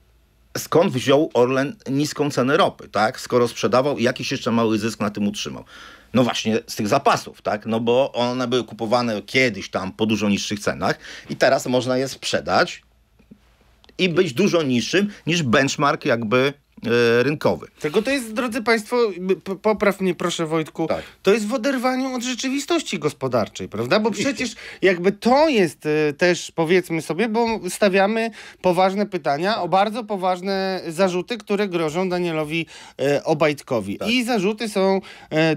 skąd wziął Orlen niską cenę ropy, tak? Skoro sprzedawał i jakiś jeszcze mały zysk na tym utrzymał. No właśnie z tych zapasów, tak? No bo one były kupowane kiedyś tam po dużo niższych cenach i teraz można je sprzedać i być dużo niższym niż benchmark jakby E, rynkowy. Tylko to jest, drodzy Państwo, popraw mnie proszę Wojtku, tak. to jest w oderwaniu od rzeczywistości gospodarczej, prawda? Bo przecież jakby to jest e, też, powiedzmy sobie, bo stawiamy poważne pytania o bardzo poważne zarzuty, które grożą Danielowi e, Obajtkowi. Tak. I zarzuty są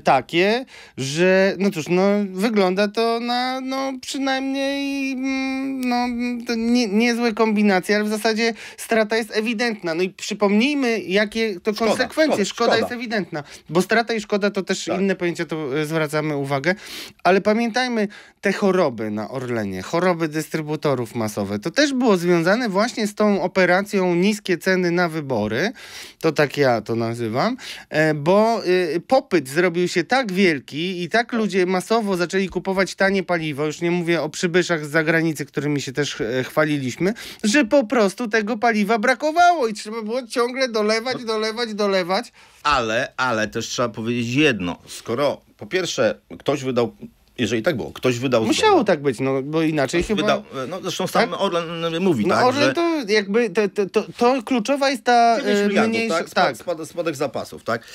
takie, że no cóż, no wygląda to na no przynajmniej mm, no, nie, niezłe kombinacje, ale w zasadzie strata jest ewidentna. No i przypomnijmy jakie to szkoda, konsekwencje. Szkoda, szkoda, szkoda, jest ewidentna, bo strata i szkoda to też tak. inne pojęcia, to e, zwracamy uwagę, ale pamiętajmy te choroby na Orlenie, choroby dystrybutorów masowe. To też było związane właśnie z tą operacją niskie ceny na wybory, to tak ja to nazywam, e, bo e, popyt zrobił się tak wielki i tak ludzie masowo zaczęli kupować tanie paliwo, już nie mówię o przybyszach z zagranicy, którymi się też chwaliliśmy, że po prostu tego paliwa brakowało i trzeba było ciągle dolewać dolewać, dolewać, dolewać. Ale, ale też trzeba powiedzieć jedno. Skoro po pierwsze ktoś wydał jeżeli tak było, ktoś wydał Musiało zgodę. tak być, no bo inaczej ktoś chyba... Wydał, no zresztą sam tak? Orlen mówi, no, tak? Orlen że... to jakby, to, to, to, kluczowa jest ta e, mniejsza... Tak? tak. spadek zapasów, tak?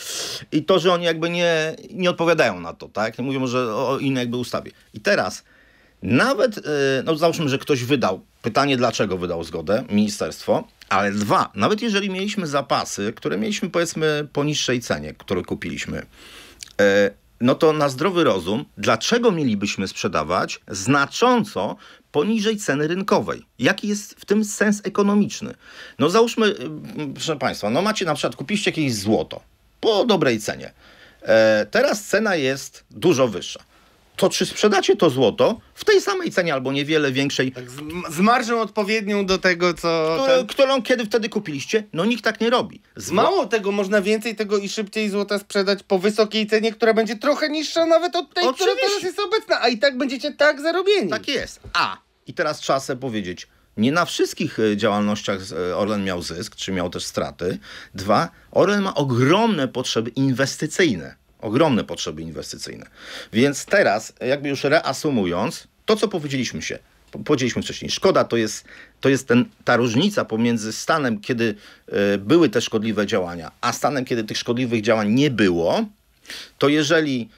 I to, że oni jakby nie, nie odpowiadają na to, tak? Mówią, że o innej jakby ustawie. I teraz nawet, y, no załóżmy, że ktoś wydał, pytanie dlaczego wydał zgodę, ministerstwo, ale dwa, nawet jeżeli mieliśmy zapasy, które mieliśmy powiedzmy po niższej cenie, które kupiliśmy, y, no to na zdrowy rozum, dlaczego mielibyśmy sprzedawać znacząco poniżej ceny rynkowej? Jaki jest w tym sens ekonomiczny? No załóżmy, y, proszę Państwa, no macie na przykład, kupiliście jakieś złoto po dobrej cenie. E, teraz cena jest dużo wyższa to czy sprzedacie to złoto w tej samej cenie albo niewiele większej? Tak, z, z marżą odpowiednią do tego, co. Którą, ten... którą kiedy wtedy kupiliście? No nikt tak nie robi. Z Mało tego, można więcej tego i szybciej złota sprzedać po wysokiej cenie, która będzie trochę niższa nawet od tej, Oczywiście. która teraz jest obecna, a i tak będziecie tak zarobieni. Tak jest. A i teraz trzeba sobie powiedzieć. Nie na wszystkich y, działalnościach y, Orlen miał zysk, czy miał też straty. Dwa, Orlen ma ogromne potrzeby inwestycyjne. Ogromne potrzeby inwestycyjne. Więc teraz, jakby już reasumując, to co powiedzieliśmy się, powiedzieliśmy wcześniej, szkoda to jest, to jest ten, ta różnica pomiędzy stanem, kiedy y, były te szkodliwe działania, a stanem, kiedy tych szkodliwych działań nie było, to jeżeli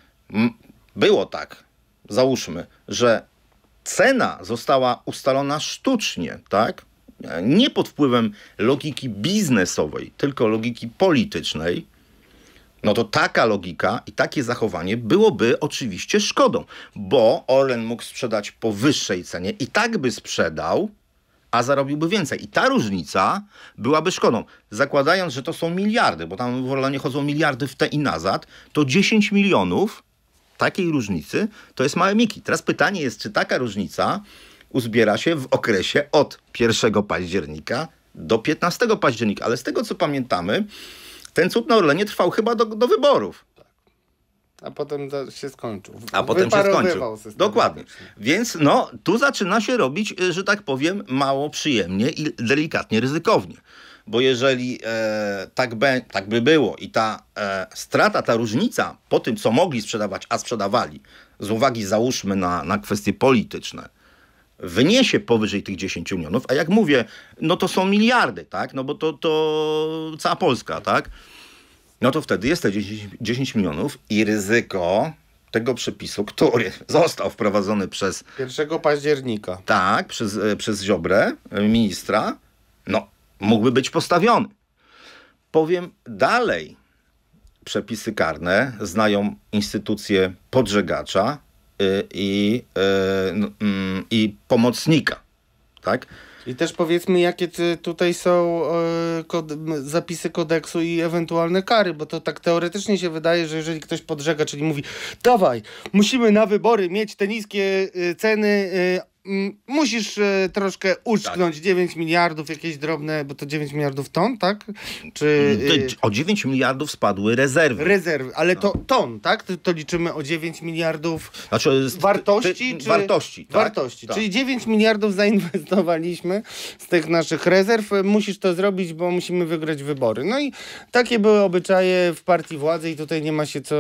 było tak, załóżmy, że cena została ustalona sztucznie, tak? Nie pod wpływem logiki biznesowej, tylko logiki politycznej, no to taka logika i takie zachowanie byłoby oczywiście szkodą, bo Orlen mógł sprzedać po wyższej cenie i tak by sprzedał, a zarobiłby więcej. I ta różnica byłaby szkodą. Zakładając, że to są miliardy, bo tam w Orlenie chodzą miliardy w te i nazad, to 10 milionów takiej różnicy to jest małe miki. Teraz pytanie jest, czy taka różnica uzbiera się w okresie od 1 października do 15 października. Ale z tego co pamiętamy, ten cud na Orlenie trwał chyba do, do wyborów. A potem się skończył. A potem się skończył. Dokładnie. Więc no, tu zaczyna się robić, y, że tak powiem, mało przyjemnie i delikatnie ryzykownie. Bo jeżeli e, tak, be, tak by było i ta e, strata, ta różnica po tym, co mogli sprzedawać, a sprzedawali, z uwagi załóżmy na, na kwestie polityczne, wyniesie powyżej tych 10 milionów, a jak mówię, no to są miliardy, tak? No bo to, to cała Polska, tak? No to wtedy jest te 10, 10 milionów i ryzyko tego przepisu, który *laughs* został wprowadzony przez... 1 października. Tak, przez, e, przez Ziobrę, e, ministra, no, mógłby być postawiony. Powiem dalej, przepisy karne znają instytucję podżegacza, Y, i, y, no, mm, i pomocnika. Tak? I też powiedzmy, jakie tutaj są e, zapisy kodeksu i ewentualne kary, bo to tak teoretycznie się wydaje, że jeżeli ktoś podżega, czyli mówi, dawaj, musimy na wybory mieć te niskie y, ceny Mm, musisz e, troszkę uszknąć tak. 9 miliardów, jakieś drobne, bo to 9 miliardów ton, tak? Czy, mm, e, o 9 miliardów spadły rezerwy. Rezerwy, ale to no. ton, tak? To, to liczymy o 9 miliardów znaczy, wartości? Ty, czy... Wartości, tak? Wartości, tak. czyli 9 miliardów zainwestowaliśmy z tych naszych rezerw. Musisz to zrobić, bo musimy wygrać wybory. No i takie były obyczaje w partii władzy i tutaj nie ma się co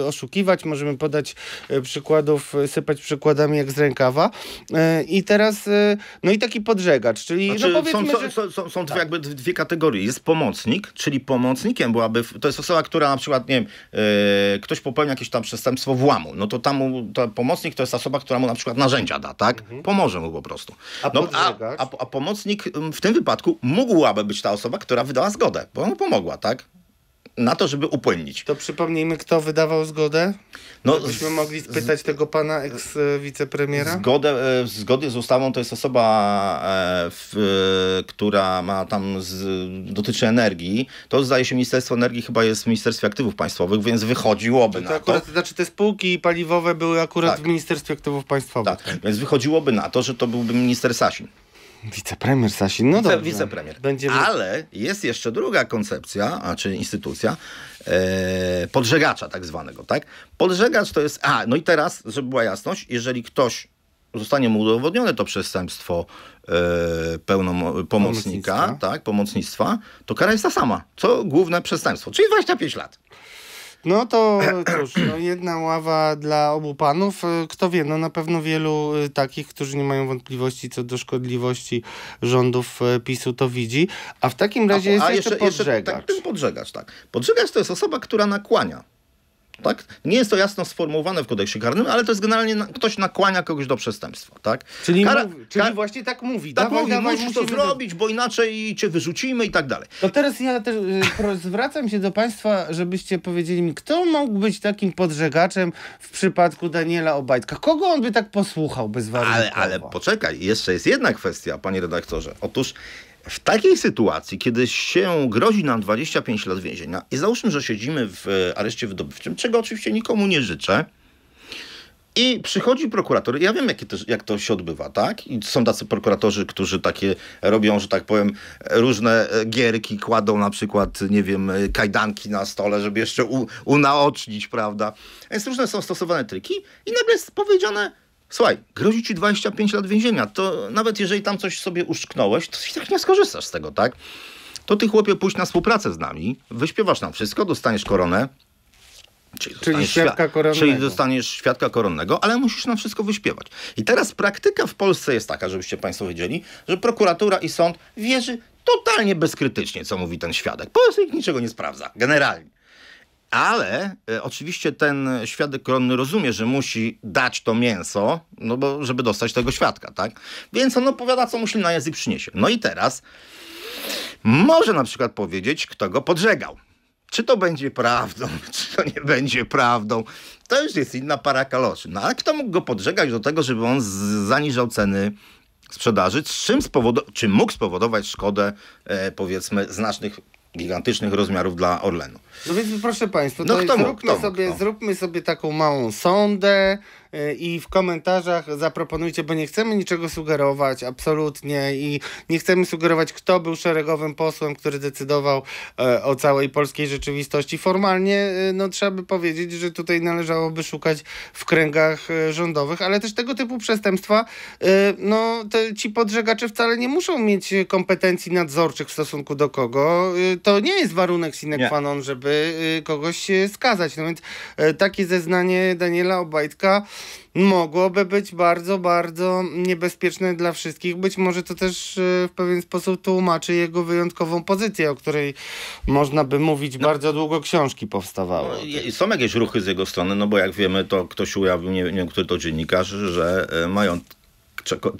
e, oszukiwać. Możemy podać przykładów, sypać przykładami jak z rękawa. E, I teraz, e, no i taki podżegacz, czyli no znaczy, no powiedzmy, są, że... są, są, są, dwie, tak. jakby dwie kategorie. Jest pomocnik, czyli pomocnikiem byłaby, to jest osoba, która na przykład, nie wiem, yy, ktoś popełnia jakieś tam przestępstwo włamu, no to tam to pomocnik to jest osoba, która mu na przykład narzędzia da, tak? Mhm. Pomoże mu po prostu. A, no, a, a, a pomocnik w tym wypadku mógłłaby być ta osoba, która wydała zgodę, bo mu pomogła, tak? na to, żeby upłynnić. To przypomnijmy, kto wydawał zgodę? No, Byśmy mogli spytać z, tego pana eks-wicepremiera? Zgodę, e, zgody z ustawą to jest osoba, e, w, e, która ma tam, z, dotyczy energii. To zdaje się Ministerstwo Energii chyba jest w Ministerstwie Aktywów Państwowych, więc wychodziłoby to na akurat, to. Znaczy te spółki paliwowe były akurat tak. w Ministerstwie Aktywów Państwowych. Tak, więc wychodziłoby na to, że to byłby minister Sasin. Wicepremier Sasin, no Wice, dobrze. Wicepremier. Ale jest jeszcze druga koncepcja, a czy instytucja, e, podżegacza tak zwanego, tak? Podżegacz to jest... A, no i teraz, żeby była jasność, jeżeli ktoś zostanie mu udowodnione to przestępstwo e, pełno, pomocnika, tak, pomocnictwa, to kara jest ta sama, co główne przestępstwo, czyli 25 lat. No to cóż, no jedna ława dla obu panów. Kto wie, no na pewno wielu y, takich, którzy nie mają wątpliwości co do szkodliwości rządów y, PiSu to widzi. A w takim razie a, jest a jeszcze, jeszcze podżegacz. Jeszcze, tak, ten podżegacz, tak. Podżegacz to jest osoba, która nakłania tak? Nie jest to jasno sformułowane w kodeksie karnym, ale to jest generalnie na, ktoś nakłania kogoś do przestępstwa. Tak? Czyli, Kara, mówi, czyli kar... właśnie tak mówi. Tak dawaj, mówi, dawaj, musisz to zrobić, do... bo inaczej cię wyrzucimy i tak dalej. To no teraz ja też y, zwracam się do Państwa, żebyście powiedzieli mi, kto mógł być takim podżegaczem w przypadku Daniela Obajtka? Kogo on by tak posłuchał bez warunków? Ale, ale poczekaj, jeszcze jest jedna kwestia, panie redaktorze. Otóż w takiej sytuacji, kiedy się grozi nam 25 lat więzienia i załóżmy, że siedzimy w e, areszcie wydobywczym, czego oczywiście nikomu nie życzę, i przychodzi prokurator, ja wiem, to, jak to się odbywa, tak? I są tacy prokuratorzy, którzy takie robią, że tak powiem, różne e, gierki, kładą na przykład, nie wiem, e, kajdanki na stole, żeby jeszcze u, unaocznić, prawda? Więc różne są stosowane triki i nagle jest powiedziane, Słuchaj, grozi ci 25 lat więzienia, to nawet jeżeli tam coś sobie uszczknąłeś, to i tak nie skorzystasz z tego, tak? To ty chłopie pójdź na współpracę z nami, wyśpiewasz nam wszystko, dostaniesz koronę, Czyli, czyli, świadka koronnego. Czyli dostaniesz świadka koronnego, ale musisz nam wszystko wyśpiewać. I teraz praktyka w Polsce jest taka, żebyście Państwo wiedzieli, że prokuratura i sąd wierzy totalnie bezkrytycznie, co mówi ten świadek. Po ich niczego nie sprawdza, generalnie. Ale e, oczywiście ten świadek koronny rozumie, że musi dać to mięso, no bo żeby dostać tego świadka, tak? Więc on opowiada, co mu na język i przyniesie. No i teraz może na przykład powiedzieć, kto go podżegał. Czy to będzie prawdą, *laughs* czy to nie będzie prawdą, to już jest inna para kaloszy. No ale kto mógł go podżegać do tego, żeby on zaniżał ceny sprzedaży, czym spowodo- czy mógł spowodować szkodę, e, powiedzmy, znacznych, gigantycznych rozmiarów dla Orlenu. No więc proszę Państwa, no kto zróbmy, kto sobie, kto? zróbmy sobie taką małą sondę y, i w komentarzach zaproponujcie, bo nie chcemy niczego sugerować absolutnie i nie chcemy sugerować, kto był szeregowym posłem, który decydował y, o całej polskiej rzeczywistości. Formalnie y, no, trzeba by powiedzieć, że tutaj należałoby szukać w kręgach rządowych, ale też tego typu przestępstwa, no ci podżegacze wcale nie muszą mieć kompetencji nadzorczych w stosunku do kogo. To nie jest warunek sine qua non, żeby aby y, kogoś y, skazać. No więc e, takie zeznanie Daniela Obajtka mogłoby być bardzo, bardzo niebezpieczne dla wszystkich. Być może to też y, w pewien sposób tłumaczy jego wyjątkową pozycję, o której można by mówić no, bardzo długo książki powstawały. No, są jakieś ruchy z jego strony, no bo jak wiemy, to ktoś ujawnił, nie, nie wiem, który to dziennikarz, że e, majątki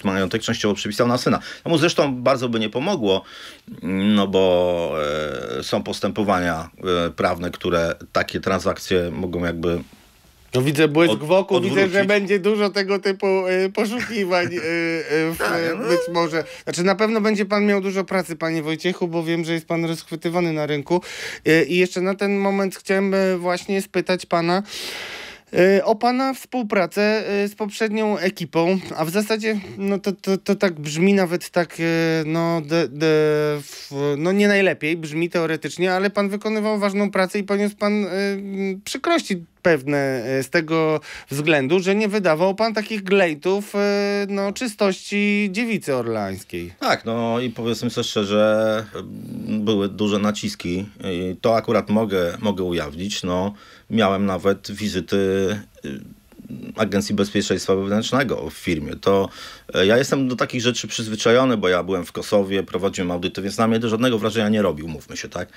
majątek częściowo przypisał na syna. Mu zresztą bardzo by nie pomogło, no bo e, są postępowania e, prawne, które takie transakcje mogą jakby no widzę błysk w oku, widzę, że będzie dużo tego typu y, poszukiwań y, y, być może. Znaczy na pewno będzie pan miał dużo pracy, panie Wojciechu, bo wiem, że jest pan rozchwytywany na rynku. I jeszcze na ten moment chciałem właśnie spytać pana, E, o Pana współpracę e, z poprzednią ekipą, a w zasadzie no to, to, to tak brzmi nawet tak, e, no, de, de, f, no nie najlepiej, brzmi teoretycznie, ale Pan wykonywał ważną pracę i poniósł Pan y, przykrości pewne e, z tego względu, że nie wydawał pan takich glejtów e, no, czystości dziewicy orlańskiej. Tak, no i powiedzmy sobie szczerze, były duże naciski. I to akurat mogę, mogę ujawnić. No, miałem nawet wizyty y, Agencji Bezpieczeństwa Wewnętrznego w firmie. To e, ja jestem do takich rzeczy przyzwyczajony, bo ja byłem w Kosowie, prowadziłem audyty, więc na mnie to żadnego wrażenia nie robił, mówmy się, tak?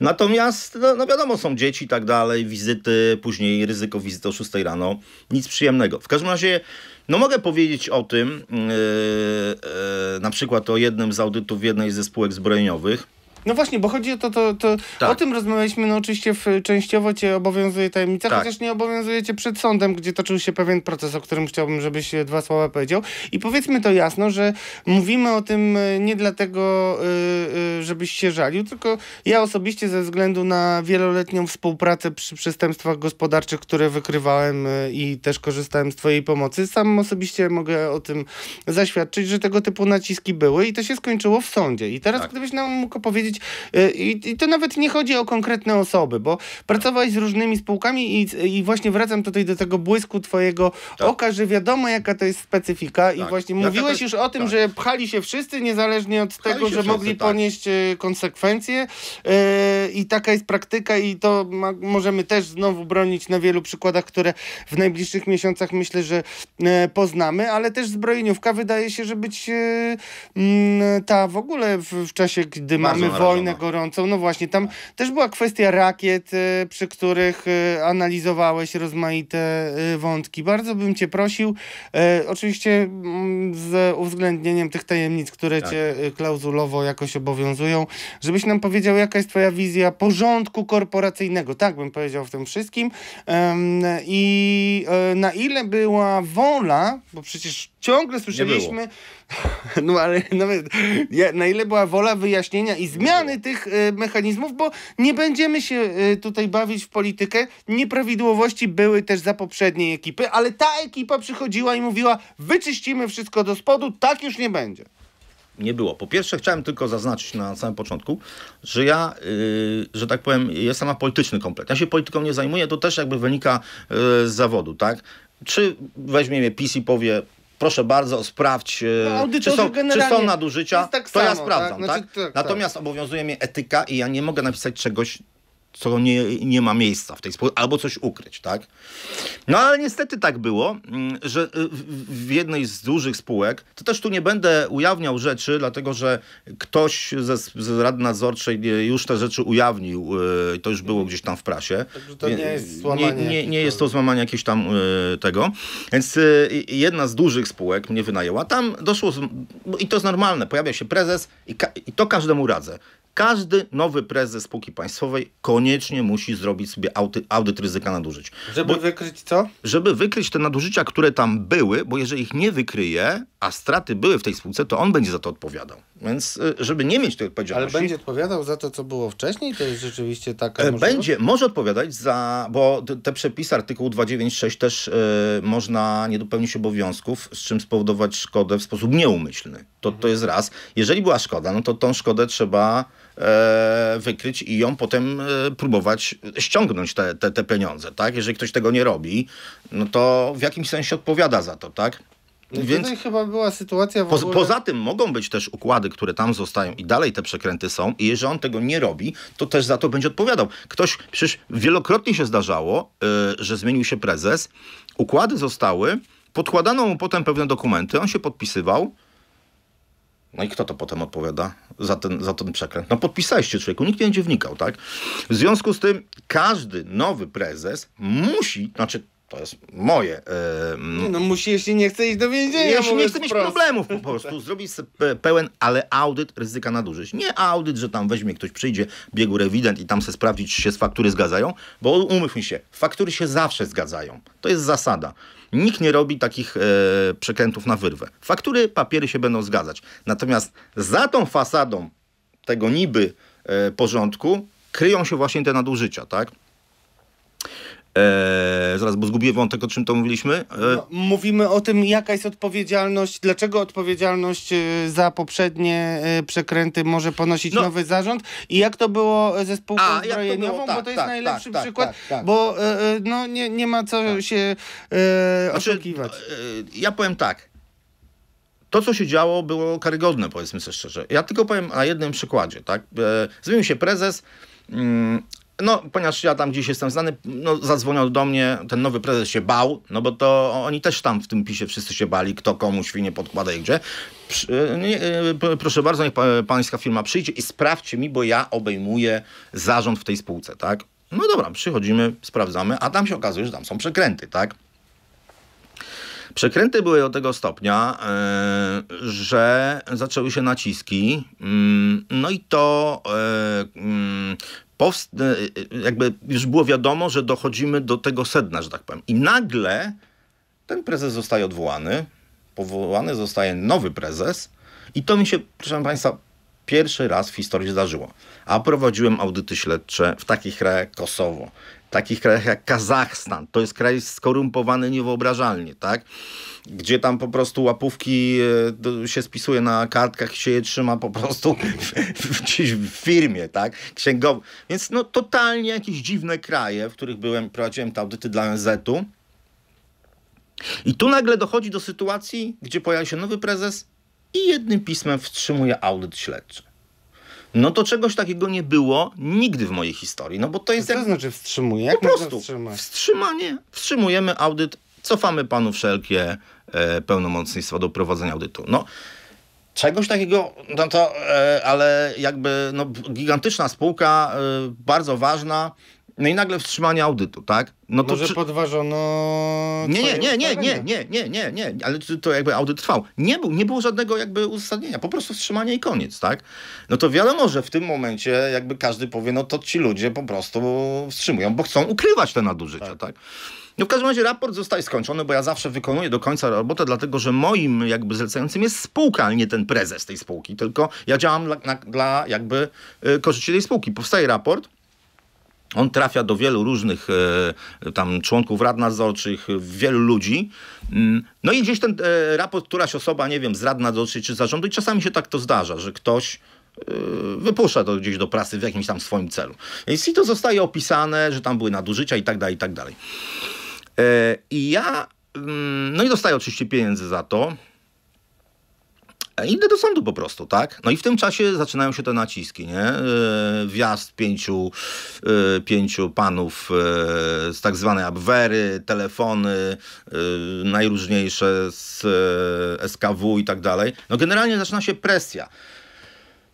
Natomiast, no, no wiadomo, są dzieci i tak dalej, wizyty, później ryzyko wizyty o 6 rano, nic przyjemnego. W każdym razie, no mogę powiedzieć o tym, yy, yy, na przykład o jednym z audytów w jednej ze spółek zbrojeniowych, no właśnie, bo chodzi o to, to, to tak. o tym rozmawialiśmy, no oczywiście w, częściowo cię obowiązuje tajemnica, tak. chociaż nie obowiązuje cię przed sądem, gdzie toczył się pewien proces, o którym chciałbym, żebyś dwa słowa powiedział. I powiedzmy to jasno, że mówimy o tym e, nie dlatego, e, e, żebyś się żalił, tylko ja osobiście ze względu na wieloletnią współpracę przy przestępstwach gospodarczych, które wykrywałem i też korzystałem z twojej pomocy, sam osobiście mogę o tym zaświadczyć, że tego typu naciski były i to się skończyło w sądzie. I teraz tak. gdybyś nam mógł powiedzieć powiedzieć, e, i, to nawet nie chodzi o konkretne osoby, bo pracowałeś z różnymi spółkami i, i właśnie wracam tutaj do tego błysku twojego tak. oka, że wiadomo jaka to jest specyfika tak. i właśnie jaka mówiłeś jest... już o tym, tak. że pchali się wszyscy niezależnie od pchali tego, że wszyscy, mogli tak. ponieść e, konsekwencje yy, i taka jest praktyka i to ma, możemy też znowu bronić na wielu przykładach, które w najbliższych miesiącach myślę, że yy, poznamy, ale też zbrojeniówka wydaje się, że być yy, ta w ogóle w, w czasie, gdy Bardzo mamy wojnę gorącą. No właśnie, tam też była kwestia rakiet, y, przy których y, analizowałeś rozmaite y, wątki. Bardzo bym cię prosił, oczywiście mm, z uwzględnieniem tych tajemnic, które tak. cię klauzulowo jakoś obowiązują, żebyś nam powiedział, jaka jest twoja wizja porządku korporacyjnego, tak bym powiedział w tym wszystkim i na ile była wola, bo przecież ciągle słyszeliśmy *laughs* No ale nawet na ile była wola wyjaśnienia i zmiany tych y, mechanizmów, bo nie będziemy się y, tutaj bawić w politykę. Nieprawidłowości były też za poprzedniej ekipy, ale ta ekipa przychodziła i mówiła: wyczyścimy wszystko do spodu, tak już nie będzie. Nie było. Po pierwsze, chciałem tylko zaznaczyć na samym początku, że ja, y, że tak powiem, jestem na polityczny komplet. Ja się polityką nie zajmuję, to też jakby wynika y, z zawodu, tak? Czy weźmie mnie PiS i powie, proszę bardzo, sprawdź, e, no, czy, są, czy są nadużycia, tak to samo, ja tak? sprawdzam. Znaczy, tak? Znaczy, tak? Natomiast obowiązuje mnie etyka i ja nie mogę napisać czegoś, co nie, nie ma miejsca w tej spółce albo coś ukryć, tak? No ale niestety tak było, mm, że y, w jednej z dużych spółek, to też tu nie będę ujawniał rzeczy, dlatego że ktoś ze, ze Rady Nadzorczej już te rzeczy ujawnił, y, to już było gdzieś tam w prasie. Także to nie jest złamanie. Nie, nie, nie jest to złamanie jakiegoś tam y, tego. Więc jedna z dużych spółek mnie wynajęła, tam doszło, i to jest normalne, pojawia się prezes i, i to każdemu radzę. Każdy nowy prezes spółki państwowej koniecznie musi zrobić sobie auty, audyt ryzyka nadużyć. Żeby bo, wykryć co? Żeby wykryć te nadużycia, które tam były, bo jeżeli ich nie wykryje, a straty były w tej spółce, to on będzie za to odpowiadał. Więc y, żeby nie mieć tej odpowiedzialności... Ale będzie odpowiadał za to, co było wcześniej? To jest rzeczywiście taka e, Będzie, może odpowiadać za... Bo te przepisy artykułu 296 też yy, można nie dopełnić obowiązków, z czym spowodować szkodę w sposób nieumyślny. To, mhm. to jest raz. Jeżeli była szkoda, no to tą szkodę trzeba E, wykryć i ją potem e, próbować ściągnąć te, te, te pieniądze, tak? Jeżeli ktoś tego nie robi, no to w jakimś sensie odpowiada za to, tak? No Więc tutaj chyba była sytuacja po, ogóle... Poza tym mogą być też układy, które tam zostają i dalej te przekręty są i jeżeli on tego nie robi, to też za to będzie odpowiadał. Ktoś, przecież wielokrotnie się zdarzało, yy, że zmienił się prezes, układy zostały, podkładano mu potem pewne dokumenty, on się podpisywał, no i kto to potem odpowiada za ten, za ten przekręt? No podpisałeś człowieku, nikt nie będzie wnikał, tak? W związku z tym każdy nowy prezes musi, znaczy to jest moje. Yy, no musi, jeśli nie chce iść do więzienia. Jeśli nie chce mieć prost. problemów po prostu, *laughs* zrobić pełen, ale audyt ryzyka nadużyć. Nie audyt, że tam weźmie ktoś, przyjdzie, biegu rewident i tam se sprawdzić czy się z faktury zgadzają, bo umówmy się, faktury się zawsze zgadzają. To jest zasada. Nikt nie robi takich e, przekrętów na wyrwę. Faktury, papiery się będą zgadzać. Natomiast za tą fasadą tego niby e, porządku kryją się właśnie te nadużycia, tak? Eee, zaraz, bo zgubiłem wątek, o czym to mówiliśmy. Eee. mówimy o tym, jaka jest odpowiedzialność, dlaczego odpowiedzialność e, za poprzednie e, przekręty może ponosić no. nowy zarząd i jak to było ze spółką A, zbrojeniową, tak, bo to jest tak, tak najlepszy tak, tak przykład, tak, bo e, e, no, nie, nie ma co się e, znaczy, oszukiwać. Znaczy, ja powiem tak. To, co się działo, było karygodne, powiedzmy sobie szczerze. Ja tylko powiem na jednym przykładzie. Tak? zmienił się prezes, mm, no, ponieważ ja tam gdzieś jestem znany, no, zadzwonił do mnie, ten nowy prezes się bał, no bo to oni też tam w tym pisie wszyscy się bali, kto komu świnie podkłada i gdzie. Y, y, proszę bardzo, niech pańska firma przyjdzie i sprawdźcie mi, bo ja obejmuję zarząd w tej spółce, tak? No dobra, przychodzimy, sprawdzamy, a tam się okazuje, że tam są przekręty, tak? Przekręty były do tego stopnia, yy, że zaczęły się naciski. Yy, no i to yy, powst- e, e, jakby już było wiadomo, że dochodzimy do tego sedna, że tak powiem. I nagle ten prezes zostaje odwołany, powołany zostaje nowy prezes i to mi się, proszę Państwa, pierwszy raz w historii zdarzyło. A prowadziłem audyty śledcze w takich krajach jak Kosowo, takich krajach jak Kazachstan. To jest kraj skorumpowany niewyobrażalnie, tak? gdzie tam po prostu łapówki e, się spisuje na kartkach i się je trzyma po prostu gdzieś w firmie, tak? Księgowo. Więc no totalnie jakieś dziwne kraje, w których byłem, prowadziłem te audyty dla NZ-u. I tu nagle dochodzi do sytuacji, gdzie pojawia się nowy prezes i jednym pismem wstrzymuje audyt śledczy. No to czegoś takiego nie było nigdy w mojej historii, no bo to jest... Co to znaczy wstrzymuje? Jak po prostu wstrzymać? wstrzymanie, wstrzymujemy audyt, cofamy panu wszelkie E, pełnomocnictwa do prowadzenia audytu. No, Czegoś takiego, no to, e, ale jakby no, gigantyczna spółka, e, bardzo ważna, no i nagle wstrzymanie audytu, tak? No to Może czy... podważono. Nie, nie, nie, nie, nie, nie, nie, nie, nie, ale to jakby audyt trwał. Nie, był, nie było żadnego jakby uzasadnienia, po prostu wstrzymanie i koniec, tak? No to wiadomo, że w tym momencie jakby każdy powie, no to ci ludzie po prostu wstrzymują, bo chcą ukrywać te nadużycia, tak? tak? No w każdym razie raport zostaje skończony, bo ja zawsze wykonuję do końca robotę, dlatego że moim jakby zlecającym jest spółka, a nie ten prezes tej spółki, tylko ja działam dla, dla jakby y, korzyści tej spółki. Powstaje raport, on trafia do wielu różnych e, tam członków rad nadzorczych, wielu ludzi. Mm, no i gdzieś ten e, raport, któraś osoba, nie wiem, z rad nadzorczych czy zarządu, i czasami się tak to zdarza, że ktoś e, wypuszcza to gdzieś do prasy w jakimś tam swoim celu. I to zostaje opisane, że tam były nadużycia i tak dalej, i tak dalej. I ja, mm, no i dostaję oczywiście pieniędzy za to. E, idę do sądu po prostu, tak? No i w tym czasie zaczynają się te naciski, nie? E, wjazd pięciu, e, pięciu panów z tak zwanej abwery, telefony, najróżniejsze z SKW i tak dalej. No generalnie zaczyna się presja.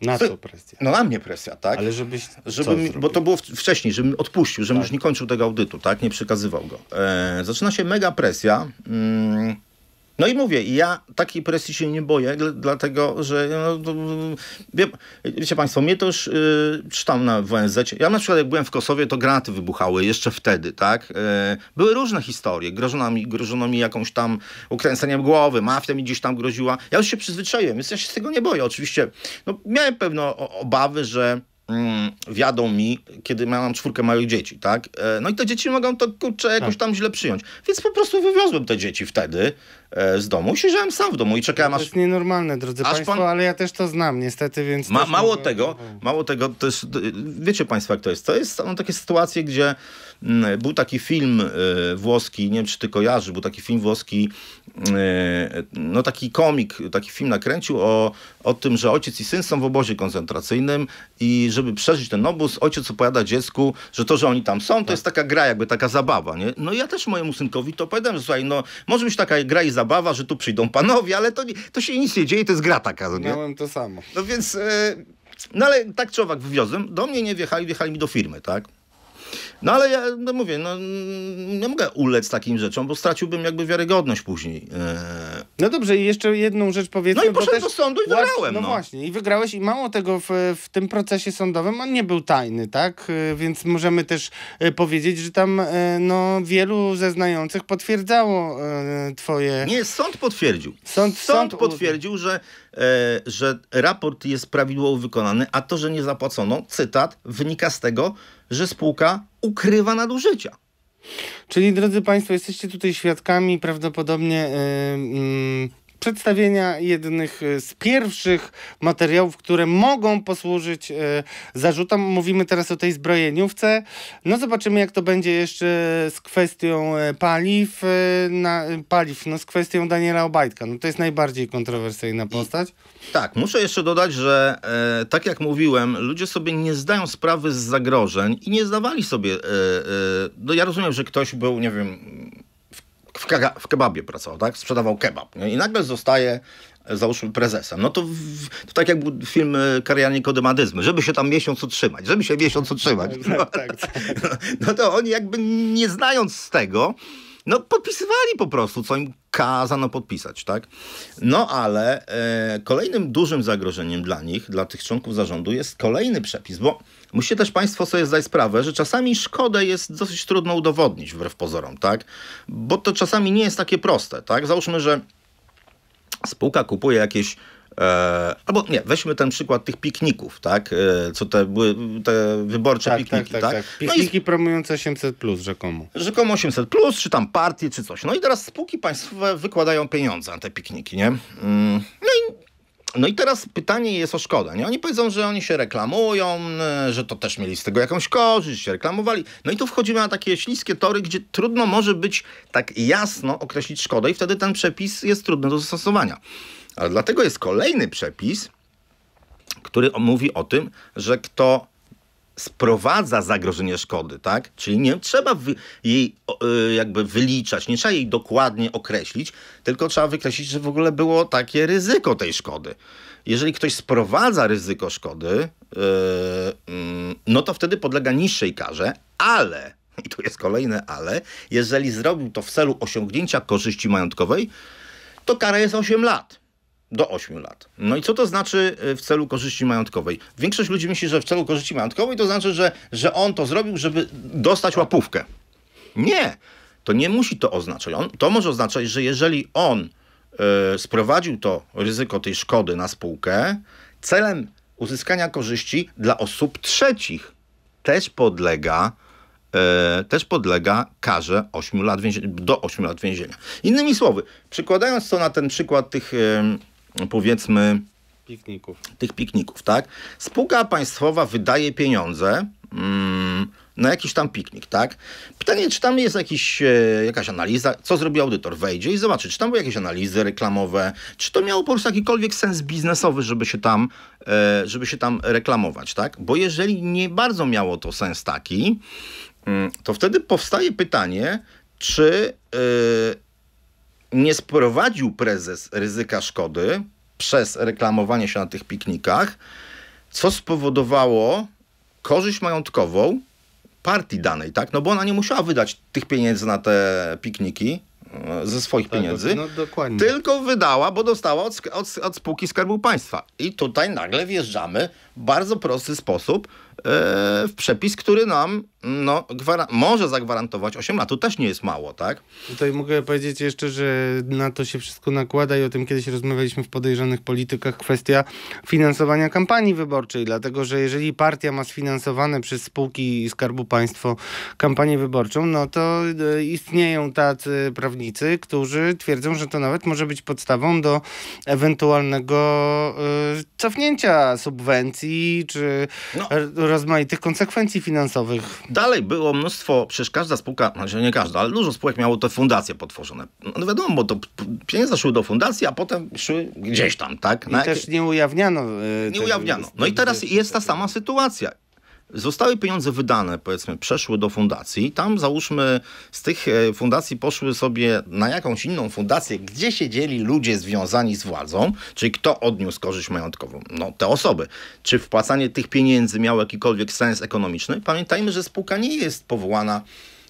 Na co presja? No na mnie presja, tak? Ale żebyś. mi, bo to było wcześniej, żebym odpuścił, żebym tak. już nie kończył tego audytu, tak? Nie przekazywał go. E, zaczyna się mega presja. Mm, no i mówię, ja takiej presji się nie boję, dlatego że, no, wie, wiecie Państwo, mnie to już y, czytam na WNZ. Ja na przykład jak byłem w Kosowie, to granaty wybuchały jeszcze wtedy, tak? Y, były różne historie. Grożono mi, grożono mi jakąś tam ukręceniem głowy, mafia mi gdzieś tam groziła. Ja już się przyzwyczaiłem, więc ja się z tego nie boję. Oczywiście no, miałem pewne obawy, że mm, wiadą mi, kiedy miałam czwórkę małych dzieci, tak? Y, no i te dzieci mogą to, kurczę, jakoś tak. tam źle przyjąć. Więc po prostu wywiozłem te dzieci wtedy E, z domu i siedziałem sam w domu i czekałem aż... To jest nienormalne, drodzy państwo, pan... ale ja też to znam niestety, więc... Ma, mało mogę... tego, mało tego, to jest, wiecie państwo jak to jest, to jest są takie sytuacje, gdzie mm, był taki film e, włoski, nie wiem czy ty kojarzysz, był taki film włoski, e, no taki komik, taki film nakręcił o, o tym, że ojciec i syn są w obozie koncentracyjnym i żeby przeżyć ten obóz, ojciec opowiada dziecku, że to, że oni tam są, to tak. jest taka gra, jakby taka zabawa, nie? No i ja też mojemu synkowi to opowiadam, że słuchaj, no może być taka gra i zabawa, że tu przyjdą panowie, ale to, to się nic nie dzieje, to jest gra taka. No nie? Miałem to samo. No więc, e, no ale tak czy owak wywiozłem, do mnie nie wjechali, wjechali mi do firmy, tak? No ale ja no mówię, no, nie mogę ulec takim rzeczom, bo straciłbym jakby wiarygodność później. Eee... No dobrze, i jeszcze jedną rzecz powiedzmy. No i poszedłem do sądu i wygrałem. Łat... No, no, właśnie, i wygrałeś i mało tego w, w tym procesie sądowym, on nie był tajny, tak? E, więc możemy też e, powiedzieć, że tam e, no, wielu zeznających potwierdzało twoje... Nie, sąd potwierdził. Sąd, sąd, sąd potwierdził, że E, że raport jest prawidłowo wykonany, a to, że nie zapłacono, cytat, wynika z tego, że spółka ukrywa nadużycia. Czyli, drodzy Państwo, jesteście tutaj świadkami prawdopodobnie. Yy, yy przedstawienia jednych e, z pierwszych materiałów, które mogą posłużyć e, zarzutom. Mówimy teraz o tej zbrojeniówce. No zobaczymy, jak to będzie jeszcze z kwestią e, paliw, na, paliw no z kwestią Daniela Obajtka. No to jest najbardziej kontrowersyjna postać. I, tak, muszę jeszcze dodać, że e, tak jak mówiłem, ludzie sobie nie zdają sprawy z zagrożeń i nie zdawali sobie... E, e, no ja rozumiem, że ktoś był, nie wiem w, kega, w kebabie pracował, tak? Sprzedawał kebab. I nagle zostaje załóżmy prezesem. No to, w, to tak jak był film e, Karianik Odemadyzmy, żeby się tam miesiąc utrzymać, żeby się miesiąc utrzymać. No, tak, tak, tak. *laughs* no to oni jakby nie znając tego, no podpisywali po prostu, co im kazano podpisać, tak? No ale e, kolejnym dużym zagrożeniem dla nich, dla tych członków zarządu jest kolejny przepis, bo musicie też Państwo sobie zdać sprawę, że czasami szkodę jest dosyć trudno udowodnić wbrew pozorom, tak? Bo to czasami nie jest takie proste, tak? Załóżmy, że spółka kupuje jakieś E, albo nie, weźmy ten przykład tych pikników, tak? E, co te były te wyborcze tak, pikniki, tak? tak, tak. tak. Pikniki no i... promujące 800 plus rzekomo. Rzekomo 800 plus, czy tam partie, czy coś. No i teraz spółki państwowe wykładają pieniądze na te pikniki, nie? Mm, no i no i teraz pytanie jest o szkodę. Nie? Oni powiedzą, że oni się reklamują, e, że to też mieli z tego jakąś korzyść, się reklamowali. No i tu wchodzimy na takie śliskie tory, gdzie trudno może być tak jasno określić szkodę i wtedy ten przepis jest trudny do zastosowania. Ale dlatego jest kolejny przepis, który mówi o tym, że kto sprowadza zagrożenie szkody, tak? Czyli nie trzeba jej y, jakby wyliczać, nie trzeba jej dokładnie określić, tylko trzeba wykreślić, że w ogóle było takie ryzyko tej szkody. Jeżeli ktoś sprowadza ryzyko szkody, yy, no to wtedy podlega niższej karze, ale, *laughs* i tu jest kolejne ale, jeżeli zrobił to w celu osiągnięcia korzyści majątkowej, to kara jest 8 lat do 8 lat. No i co to znaczy y, w celu korzyści majątkowej? Większość ludzi myśli, że w celu korzyści majątkowej to znaczy, że, że on to zrobił, żeby dostać łapówkę. Nie, to nie musi to oznaczać. On, to może oznaczać, że jeżeli on y, sprowadził to ryzyko tej szkody na spółkę celem uzyskania korzyści dla osób trzecich, też podlega y, też podlega karze 8 lat więzienia, do 8 lat więzienia. Innymi słowy, przykładając to na ten przykład tych powiedzmy pikników. tych pikników, tak? Spółka państwowa wydaje pieniądze mm, na jakiś tam piknik, tak? Pytanie, czy tam jest jakiś, e, jakaś analiza, co zrobi audytor? Wejdzie i zobaczy, czy tam były jakieś analizy reklamowe, czy to miało po prostu jakikolwiek sens biznesowy, żeby się tam, e, żeby się tam reklamować, tak? Bo jeżeli nie bardzo miało to sens taki, mm, to wtedy powstaje pytanie, czy... E, nie sprowadził prezes ryzyka szkody przez reklamowanie się na tych piknikach, co spowodowało korzyść majątkową partii danej, tak? No bo ona nie musiała wydać tych pieniędzy na te pikniki e, ze swoich tak, no, pieniędzy, no, dokładnie. tylko wydała, bo dostała od, od, od spółki Skarbu Państwa. I tutaj nagle wjeżdżamy w bardzo prosty sposób w przepis, który nam no, może zagwarantować 8 lat. To też nie jest mało, tak? Tutaj mogę powiedzieć jeszcze, że na to się wszystko nakłada i o tym kiedyś rozmawialiśmy w podejrzanych politykach kwestia finansowania kampanii wyborczej, dlatego że jeżeli partia ma sfinansowane przez spółki i Skarbu Państwo kampanię wyborczą, no to e, istnieją tacy prawnicy, którzy twierdzą, że to nawet może być podstawą do ewentualnego e, cofnięcia subwencji czy no rozmaitych konsekwencji finansowych. Dalej było mnóstwo, przecież każda spółka, znaczy nie każda, ale dużo spółek miało te fundacje potworzone. No wiadomo, bo to pieniądze szły do fundacji, a potem szły gdzieś tam, tak? Na I też nie ujawniano. Yy, nie ujawniano. No i teraz jest ta sama sytuacja. Zostały pieniądze wydane, powiedzmy, przeszły do fundacji. Tam załóżmy z tych e, fundacji poszły sobie na jakąś inną fundację, gdzie siedzieli ludzie związani z władzą, czyli kto odniósł korzyść majątkową? No te osoby. Czy wpłacanie tych pieniędzy miało jakikolwiek sens ekonomiczny? Pamiętajmy, że spółka nie jest powołana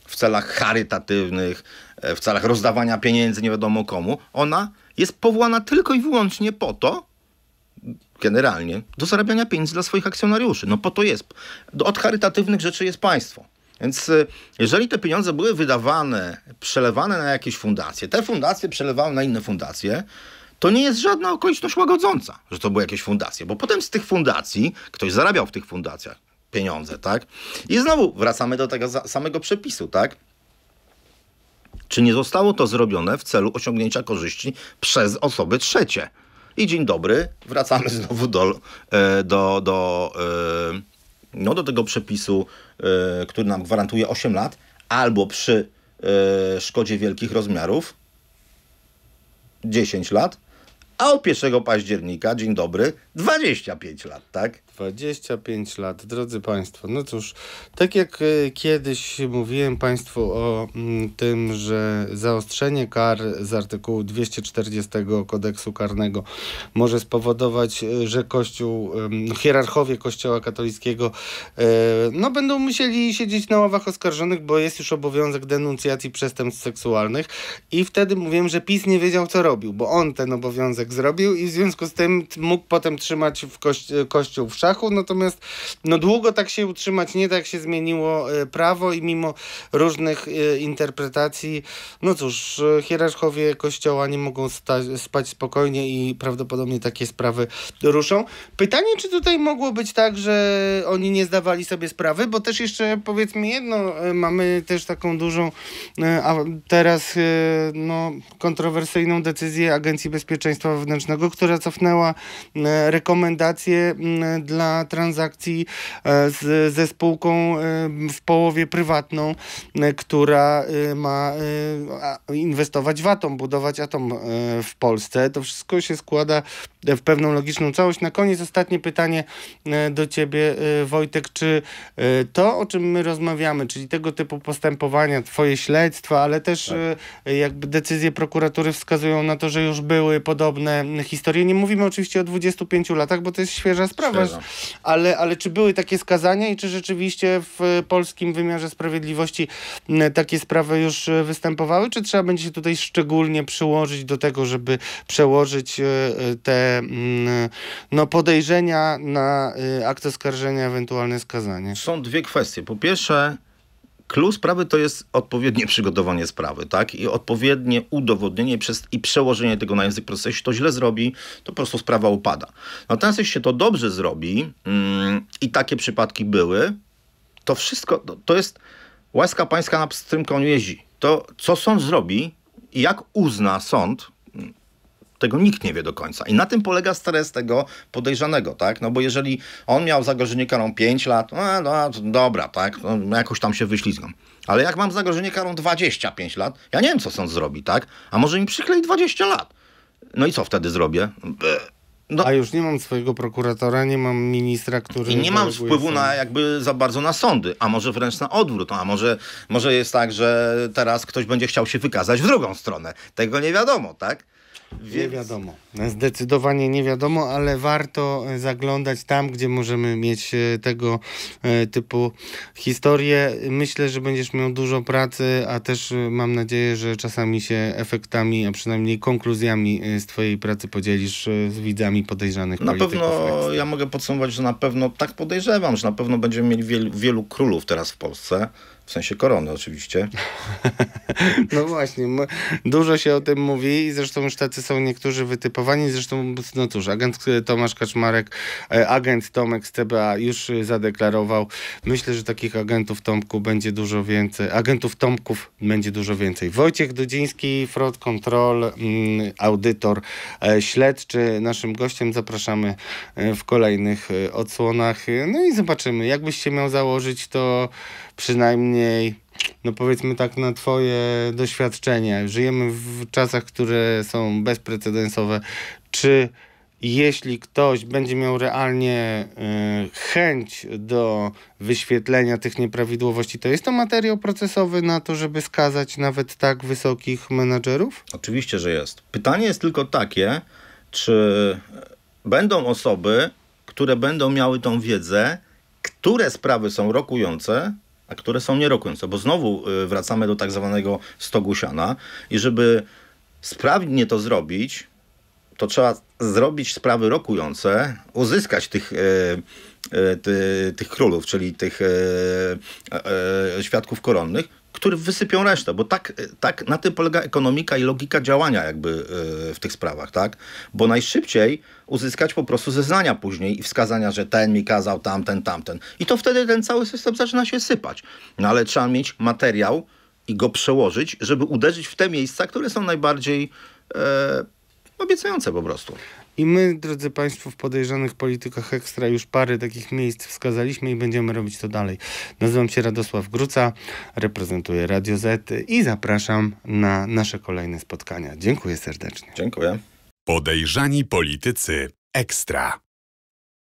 w celach charytatywnych, e, w celach rozdawania pieniędzy nie wiadomo komu. Ona jest powołana tylko i wyłącznie po to, generalnie do zarabiania pieniędzy dla swoich akcjonariuszy. No po to jest. Od charytatywnych rzeczy jest państwo. Więc y, jeżeli te pieniądze były wydawane, przelewane na jakieś fundacje, te fundacje przelewały na inne fundacje, to nie jest żadna okoliczność łagodząca, że to były jakieś fundacje, bo potem z tych fundacji ktoś zarabiał w tych fundacjach pieniądze, tak? I znowu wracamy do tego samego przepisu, tak? Czy nie zostało to zrobione w celu osiągnięcia korzyści przez osoby trzecie? I dzień dobry, wracamy znowu do, e, do, do, e, no, do tego przepisu, e, który nam gwarantuje 8 lat, albo przy szkodzie wielkich rozmiarów 10 lat, a od 1 października, dzień dobry, 25 lat, tak? 25 lat, drodzy Państwo. No cóż, tak jak e, kiedyś mówiłem Państwu o mm, tym, że zaostrzenie kar z artykułu 240 kodeksu karnego może spowodować, e, że Kościół, hierarchowie Kościoła katolickiego, e, no będą musieli siedzieć na ławach oskarżonych, bo jest już obowiązek denuncjacji przestępstw seksualnych i wtedy mówiłem, że PiS nie wiedział co robił, bo on ten obowiązek zrobił i w związku z tym mógł potem trzymać w kości kościół w szafie szachu, natomiast no, długo tak się utrzymać nie tak się zmieniło e, prawo i mimo różnych e, interpretacji, no cóż, e, hierarchowie kościoła nie mogą spać spokojnie i prawdopodobnie takie sprawy ruszą. Pytanie, czy tutaj mogło być tak, że oni nie zdawali sobie sprawy, bo też jeszcze powiedzmy jedno, mamy też taką dużą, a teraz no, kontrowersyjną decyzję Agencji Bezpieczeństwa Wewnętrznego, która cofnęła rekomendacje dla dla transakcji e, z, ze spółką e, w połowie prywatną, e, która ma inwestować w atom, budować atom w Polsce. To wszystko się składa w pewną logiczną całość. Na koniec ostatnie pytanie do Ciebie, Wojtek. Czy to, o czym my rozmawiamy, czyli tego typu postępowania, Twoje śledztwa, ale też tak. jakby decyzje prokuratury wskazują na to, że już były podobne historie? Nie mówimy oczywiście o 25 latach, bo to jest świeża sprawa. Świeża ale, ale czy były takie skazania i czy rzeczywiście w polskim wymiarze sprawiedliwości takie sprawy już e, występowały, czy trzeba będzie się tutaj szczególnie przyłożyć do tego, żeby przełożyć e, e, te no, podejrzenia na akt oskarżenia, ewentualne skazanie? Są dwie kwestie. Po pierwsze, Klucz sprawy to jest odpowiednie przygotowanie sprawy, tak? I odpowiednie udowodnienie przez, i przełożenie tego na język procesu. Jeśli to źle zrobi, to po prostu sprawa upada. Natomiast jeśli się to dobrze zrobi yy, i takie przypadki były, to wszystko, to, to jest łaska pańska na pstrym koniu jeździ. To co sąd zrobi i jak uzna sąd, tego nikt nie wie do końca. I na tym polega stres tego podejrzanego, tak? No bo jeżeli on miał zagrożenie karą 5 lat, no, no dobra, tak? No, jakoś tam się wyślizgam. Ale jak mam zagrożenie karą 25 lat, ja nie wiem, co sąd zrobi, tak? A może mi przyklei 20 lat. No i co wtedy zrobię? No. A już nie mam swojego prokuratora, nie mam ministra, który. I nie mam wpływu na jakby za bardzo na sądy, a może wręcz na odwrót, a może, może jest tak, że teraz ktoś będzie chciał się wykazać w drugą stronę. Tego nie wiadomo, tak? Więc... Nie wiadomo. Zdecydowanie nie wiadomo, ale warto zaglądać tam, gdzie możemy mieć e, tego e, typu historie. Myślę, że będziesz miał dużo pracy, a też e, mam nadzieję, że czasami się efektami, a przynajmniej konkluzjami z Twojej pracy podzielisz z widzami podejrzanych. Na pewno ja mogę podsumować, że na pewno tak podejrzewam, że na pewno będziemy mieli wielu, wielu królów teraz w Polsce. W sensie korony oczywiście. *laughs* No właśnie, dużo się o tym mówi i zresztą już tacy są niektórzy wytypowani. Zresztą, no cóż, agent e, Tomasz Kaczmarek, e, agent Tomek z TBA już e, zadeklarował. Myślę, że takich agentów Tomku będzie dużo więcej. Agentów Tomków będzie dużo więcej. Wojciech Dudziński, Fraud Control, mm, audytor, śledczy. Naszym gościem zapraszamy w kolejnych odsłonach. No i zobaczymy. Jakbyś się miał założyć, to przynajmniej, no powiedzmy tak, na Twoje doświadczenie Żyjemy w czasach, które są bezprecedensowe. Czy jeśli ktoś będzie miał realnie y, chęć do wyświetlenia tych nieprawidłowości, to jest to materiał procesowy na to, żeby skazać nawet tak wysokich menadżerów? Oczywiście, że jest. Pytanie jest tylko takie, czy będą osoby, które będą miały tą wiedzę, które sprawy są rokujące, a które są nierokujące, bo znowu y, wracamy do tak zwanego stogu siana i żeby sprawnie to zrobić, to trzeba zrobić sprawy rokujące, uzyskać tych, y, y, ty, tych królów, czyli tych świadków koronnych, który wysypią resztę, bo tak, e, tak na tym polega ekonomika i logika działania jakby e, w tych sprawach, tak? Bo najszybciej uzyskać po prostu zeznania później i wskazania, że ten mi kazał, tamten, tamten. I to wtedy ten cały system zaczyna się sypać. No ale trzeba mieć materiał i go przełożyć, żeby uderzyć w te miejsca, które są najbardziej e, obiecujące po prostu. I my, drodzy Państwo, w podejrzanych politykach ekstra już parę takich miejsc wskazaliśmy i będziemy robić to dalej. Nazywam się Radosław Gruca, reprezentuję Radio Z i zapraszam na nasze kolejne spotkania. Dziękuję serdecznie. Dziękuję. Podejrzani politycy ekstra.